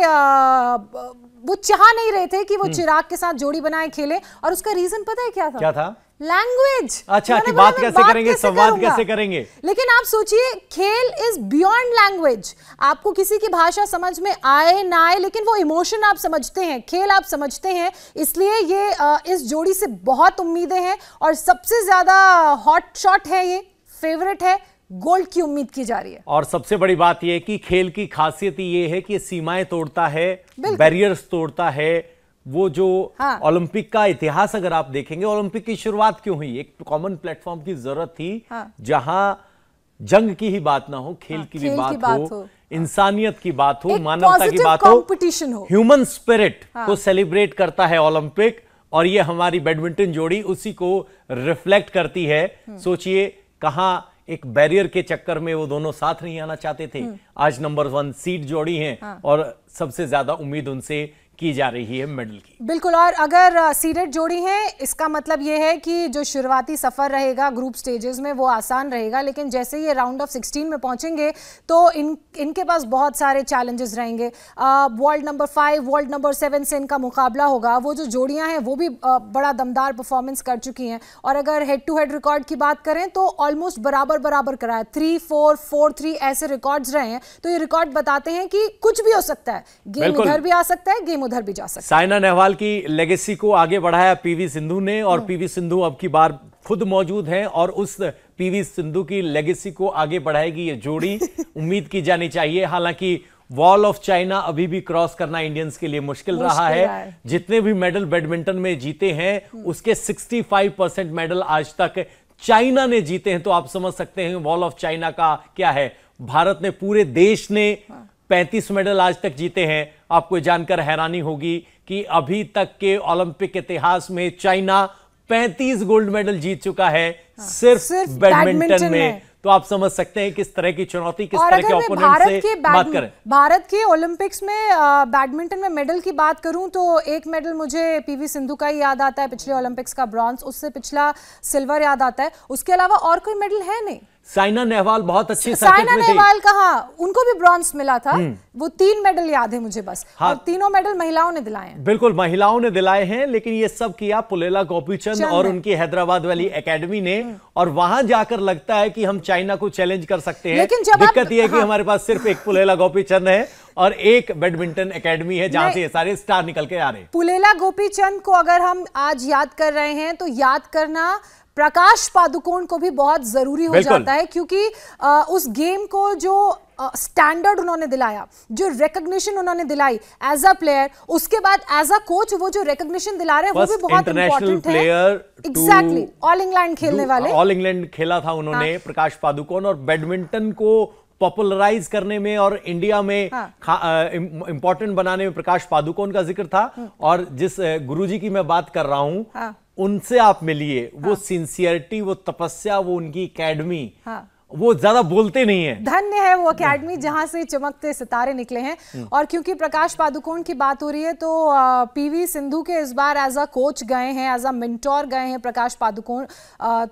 वो चाह नहीं रहे थे कि वो हम्म। चिराग के साथ जोड़ी बनाए खेले और उसका रीजन पता है क्या था क्या था लैंग्वेज अच्छा कि बात कैसे बात करेंगे संवाद कैसे करेंगे लेकिन आप सोचिए खेल इज बियॉन्ड लैंग्वेज आपको किसी की भाषा समझ में आए ना आए लेकिन वो इमोशन आप समझते हैं खेल आप समझते हैं इसलिए ये इस जोड़ी से बहुत उम्मीदें हैं और सबसे ज्यादा हॉट शॉट है ये फेवरेट है गोल्ड की उम्मीद की जा रही है और सबसे बड़ी बात यह कि खेल की खासियत ये है कि सीमाएं तोड़ता है बैरियर्स तोड़ता है वो जो ओलंपिक हाँ। का इतिहास अगर आप देखेंगे ओलंपिक की शुरुआत क्यों हुई एक कॉमन प्लेटफॉर्म की जरूरत थी हाँ। जहां जंग की ही बात ना हो खेल हाँ, की खेल भी बात, की बात हो, हो। इंसानियत की बात हो मानवता की बात हो कंपटीशन हो ह्यूमन हाँ। स्पिरिट को सेलिब्रेट करता है ओलंपिक और ये हमारी बैडमिंटन जोड़ी उसी को रिफ्लेक्ट करती है हम्म। सोचिए कहा एक बैरियर के चक्कर में वो दोनों साथ नहीं आना चाहते थे हम्म। आज नंबर वन सीट जोड़ी है हाँ। और सबसे ज्यादा उम्मीद उनसे की जा रही है मेडल की बिल्कुल और अगर सीरेट जोड़ी है इसका मतलब ये है कि जो शुरुआती सफ़र रहेगा ग्रुप स्टेजेस में वो आसान रहेगा लेकिन जैसे ये राउंड ऑफ 16 में पहुंचेंगे तो इन इनके पास बहुत सारे चैलेंजेस रहेंगे world number five world number seven से इनका मुकाबला होगा वो जो जोड़ियाँ हैं वो भी आ, बड़ा दमदार परफॉर्मेंस कर चुकी हैं और अगर हेड टू हेड रिकॉर्ड की बात करें तो ऑलमोस्ट बराबर बराबर है थ्री फोर फोर थ्री ऐसे रिकॉर्ड रहे हैं तो ये रिकॉर्ड बताते हैं कि कुछ भी हो सकता है गेम इधर भी आ सकता है गेम उधर भी जा सकते हैं साइना नेहवाल की लेगेसी को आगे बढ़ाया पीवी सिंधु ने और हम्म। पीवी सिंधु अब की बार खुद मौजूद हैं और उस पीवी सिंधु की लेगेसी को आगे बढ़ाएगी ये जोड़ी उम्मीद की जानी चाहिए हालांकि वॉल ऑफ चाइना अभी भी क्रॉस करना इंडियंस के लिए मुश्किल, मुश्किल रहा है।, है जितने भी मेडल बैडमिंटन में जीते हैं हम्म। उसके 65 परसेंट मेडल आज तक चाइना ने जीते हैं तो आप समझ सकते हैं वॉल ऑफ चाइना का क्या है भारत ने पूरे देश ने हाँ। 35 मेडल आज तक जीते हैं आपको जानकर हैरानी होगी कि अभी तक के ओलंपिक इतिहास में चाइना 35 गोल्ड मेडल जीत चुका है हाँ। सिर्फ, सिर्फ बैडमिंटन में, में। तो आप समझ सकते हैं किस तरह की चुनौती किस तरह के ओपोनेंट से बात करें भारत के ओलंपिक्स में बैडमिंटन में मेडल की बात करूं तो एक मेडल मुझे पीवी सिंधु का ही याद आता है पिछले ओलंपिक्स का ब्रॉन्ज उससे पिछला सिल्वर याद आता है उसके अलावा और कोई मेडल है नहीं साइना नेहवाल बहुत अच्छी साइना नेहवाल कहा उनको भी ब्रॉन्ज मिला था हम्म। वो तीन मेडल याद है मुझे बस हाँ, और तीनों मेडल महिलाओं ने दिलाए हैं बिल्कुल महिलाओं ने दिलाए हैं लेकिन ये सब किया पुलेला गोपीचंद और उनकी हैदराबाद वाली एकेडमी हम्म। ने हम्म। और वहां जाकर लगता है कि हम चाइना को चैलेंज कर सकते हैं लेकिन जब दिक्कत यह है कि हाँ। हमारे पास सिर्फ एक पुलेला गोपीचंद है और एक बैडमिंटन एकेडमी है जहां से ये सारे स्टार निकल के आ रहे हैं पुलेला गोपीचंद को अगर हम आज याद कर रहे हैं तो याद करना प्रकाश पादुकोण को भी बहुत जरूरी हो जाता है क्योंकि आ, उस गेम को जो स्टैंडर्ड उन्होंने दिलाया जो रिकग्निशन उन्होंने दिलाई एज अ प्लेयर उसके बाद एज अ कोच वो जो रिकग्निशन दिला रहे हैं वो भी बहुत international player exactly All England खेलने वाले ऑल इंग्लैंड खेला था उन्होंने हाँ. प्रकाश पादुकोण और बैडमिंटन को पॉपुलराइज करने में और इंडिया में हाँ। बनाने में प्रकाश पादुकोण का जिक्र था हाँ। और जिस गुरुजी की मैं बात कर रहा हूं हाँ। उनसे आप मिलिए हाँ। वो सिंसियरिटी वो तपस्या वो उनकी अकेडमी हाँ। वो ज्यादा बोलते नहीं है धन्य है वो अकेडमी हाँ। जहां से चमकते सितारे निकले हैं हम्म। और क्योंकि प्रकाश पादुकोण की बात हो रही है तो पीवी सिंधु के इस बार एज अ कोच गए हैं एज अ मिंटोर गए हैं प्रकाश पादुकोण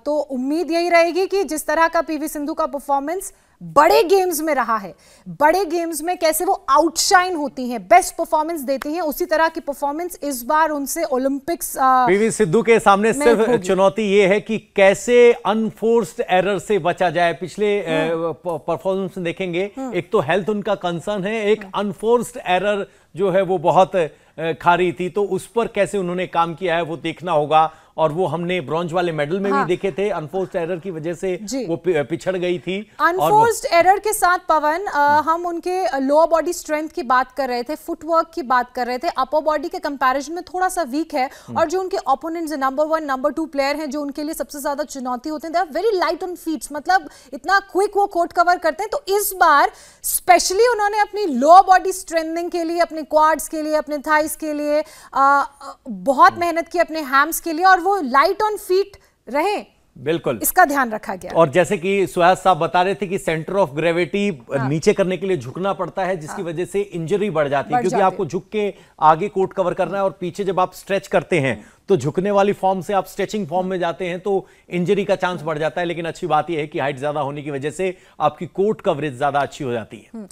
तो उम्मीद यही रहेगी कि जिस तरह का पीवी सिंधु का परफॉर्मेंस बड़े गेम्स में रहा है बड़े गेम्स में कैसे वो आउटशाइन होती हैं बेस्ट परफॉर्मेंस देती हैं उसी तरह की परफॉर्मेंस इस बार उनसे ओलंपिक्स पीवी सिद्धू के सामने सिर्फ चुनौती ये है कि कैसे अनफोर्स्ड एरर से बचा जाए पिछले परफॉर्मेंस हम्म। में देखेंगे हम्म। एक तो हेल्थ उनका कंसर्न है एक अनफोर्स्ड एरर जो है वो बहुत खारी थी तो उस पर कैसे उन्होंने काम किया है वो देखना होगा और वो हमने ब्रॉन्ज वाले मेडल में हाँ। भी देखे थे अनफोर्स्ड एरर की वजह से वो पिछड़ गई थी अनफोर्स्ड एरर के साथ पवन आ, हम्म। हम उनके लोअर बॉडी स्ट्रेंथ की बात कर रहे थे फुटवर्क की बात कर रहे थे अपर बॉडी के कंपेरिजन में थोड़ा सा वीक है हम्म। और जो उनके opponent number one number two player है जो उनके लिए सबसे ज्यादा चुनौती होते हैं वेरी लाइट ऑन फीट मतलब इतना क्विक वो कोर्ट कवर करते हैं तो इस बार स्पेशली उन्होंने अपनी लोअर बॉडी स्ट्रेंथनिंग के लिए अपने क्वार्ड्स के लिए अपने थाइस के लिए आ, बहुत हम्म। मेहनत की अपने हैम्स के लिए और वो लाइट ऑन फीट रहे बिल्कुल इसका ध्यान रखा गया और जैसे कि सुहास साहब बता रहे थे कि सेंटर ऑफ ग्रेविटी हाँ। नीचे करने के लिए झुकना पड़ता है जिसकी हाँ। वजह से इंजरी बढ़ जाती है क्योंकि आपको झुक के आगे कोट कवर करना है और पीछे जब आप स्ट्रेच करते हैं तो झुकने वाली फॉर्म से आप स्ट्रेचिंग फॉर्म में जाते हैं तो इंजरी का चांस बढ़ जाता है लेकिन अच्छी बात यह है कि हाइट ज्यादा होने की वजह से आपकी कोट कवरेज ज्यादा अच्छी हो जाती है हम्म।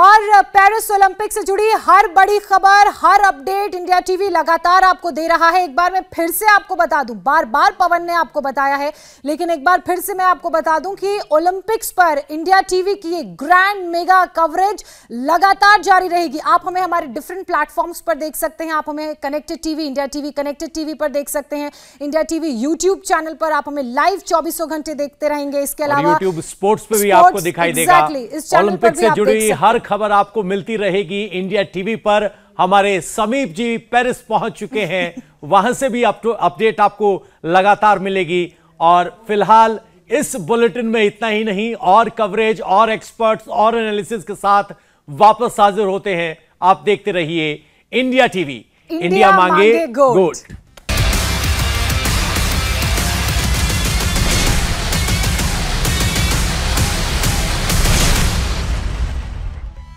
और पेरिस ओलंपिक से जुड़ी हर बड़ी खबर हर अपडेट इंडिया टीवी लगातार आपको दे रहा है एक बार मैं फिर से आपको बता दूं बार बार पवन ने आपको बताया है लेकिन एक बार फिर से मैं आपको बता दूं कि ओलंपिक्स पर इंडिया टीवी की एक ग्रैंड मेगा कवरेज लगातार जारी रहेगी आप हमें हमारे डिफरेंट प्लेटफॉर्म्स पर देख सकते हैं आप हमें connected TV India TV connected TV पर देख सकते हैं इंडिया टीवी यूट्यूब चैनल पर आप हमें लाइव चौबीसों घंटे देखते रहेंगे इसके अलावा यूट्यूब स्पोर्ट्स पर भी आपको दिखाई देगा चैनल पर जुड़ी हर खबर आपको मिलती रहेगी इंडिया टीवी पर हमारे समीप जी पेरिस पहुंच चुके हैं वहां से भी अपडेट आपको लगातार मिलेगी और फिलहाल इस बुलेटिन में इतना ही नहीं और कवरेज और एक्सपर्ट्स और एनालिसिस के साथ वापस हाजिर होते हैं आप देखते रहिए इंडिया टीवी इंडिया, इंडिया मांगे, मांगे गोट, गोट।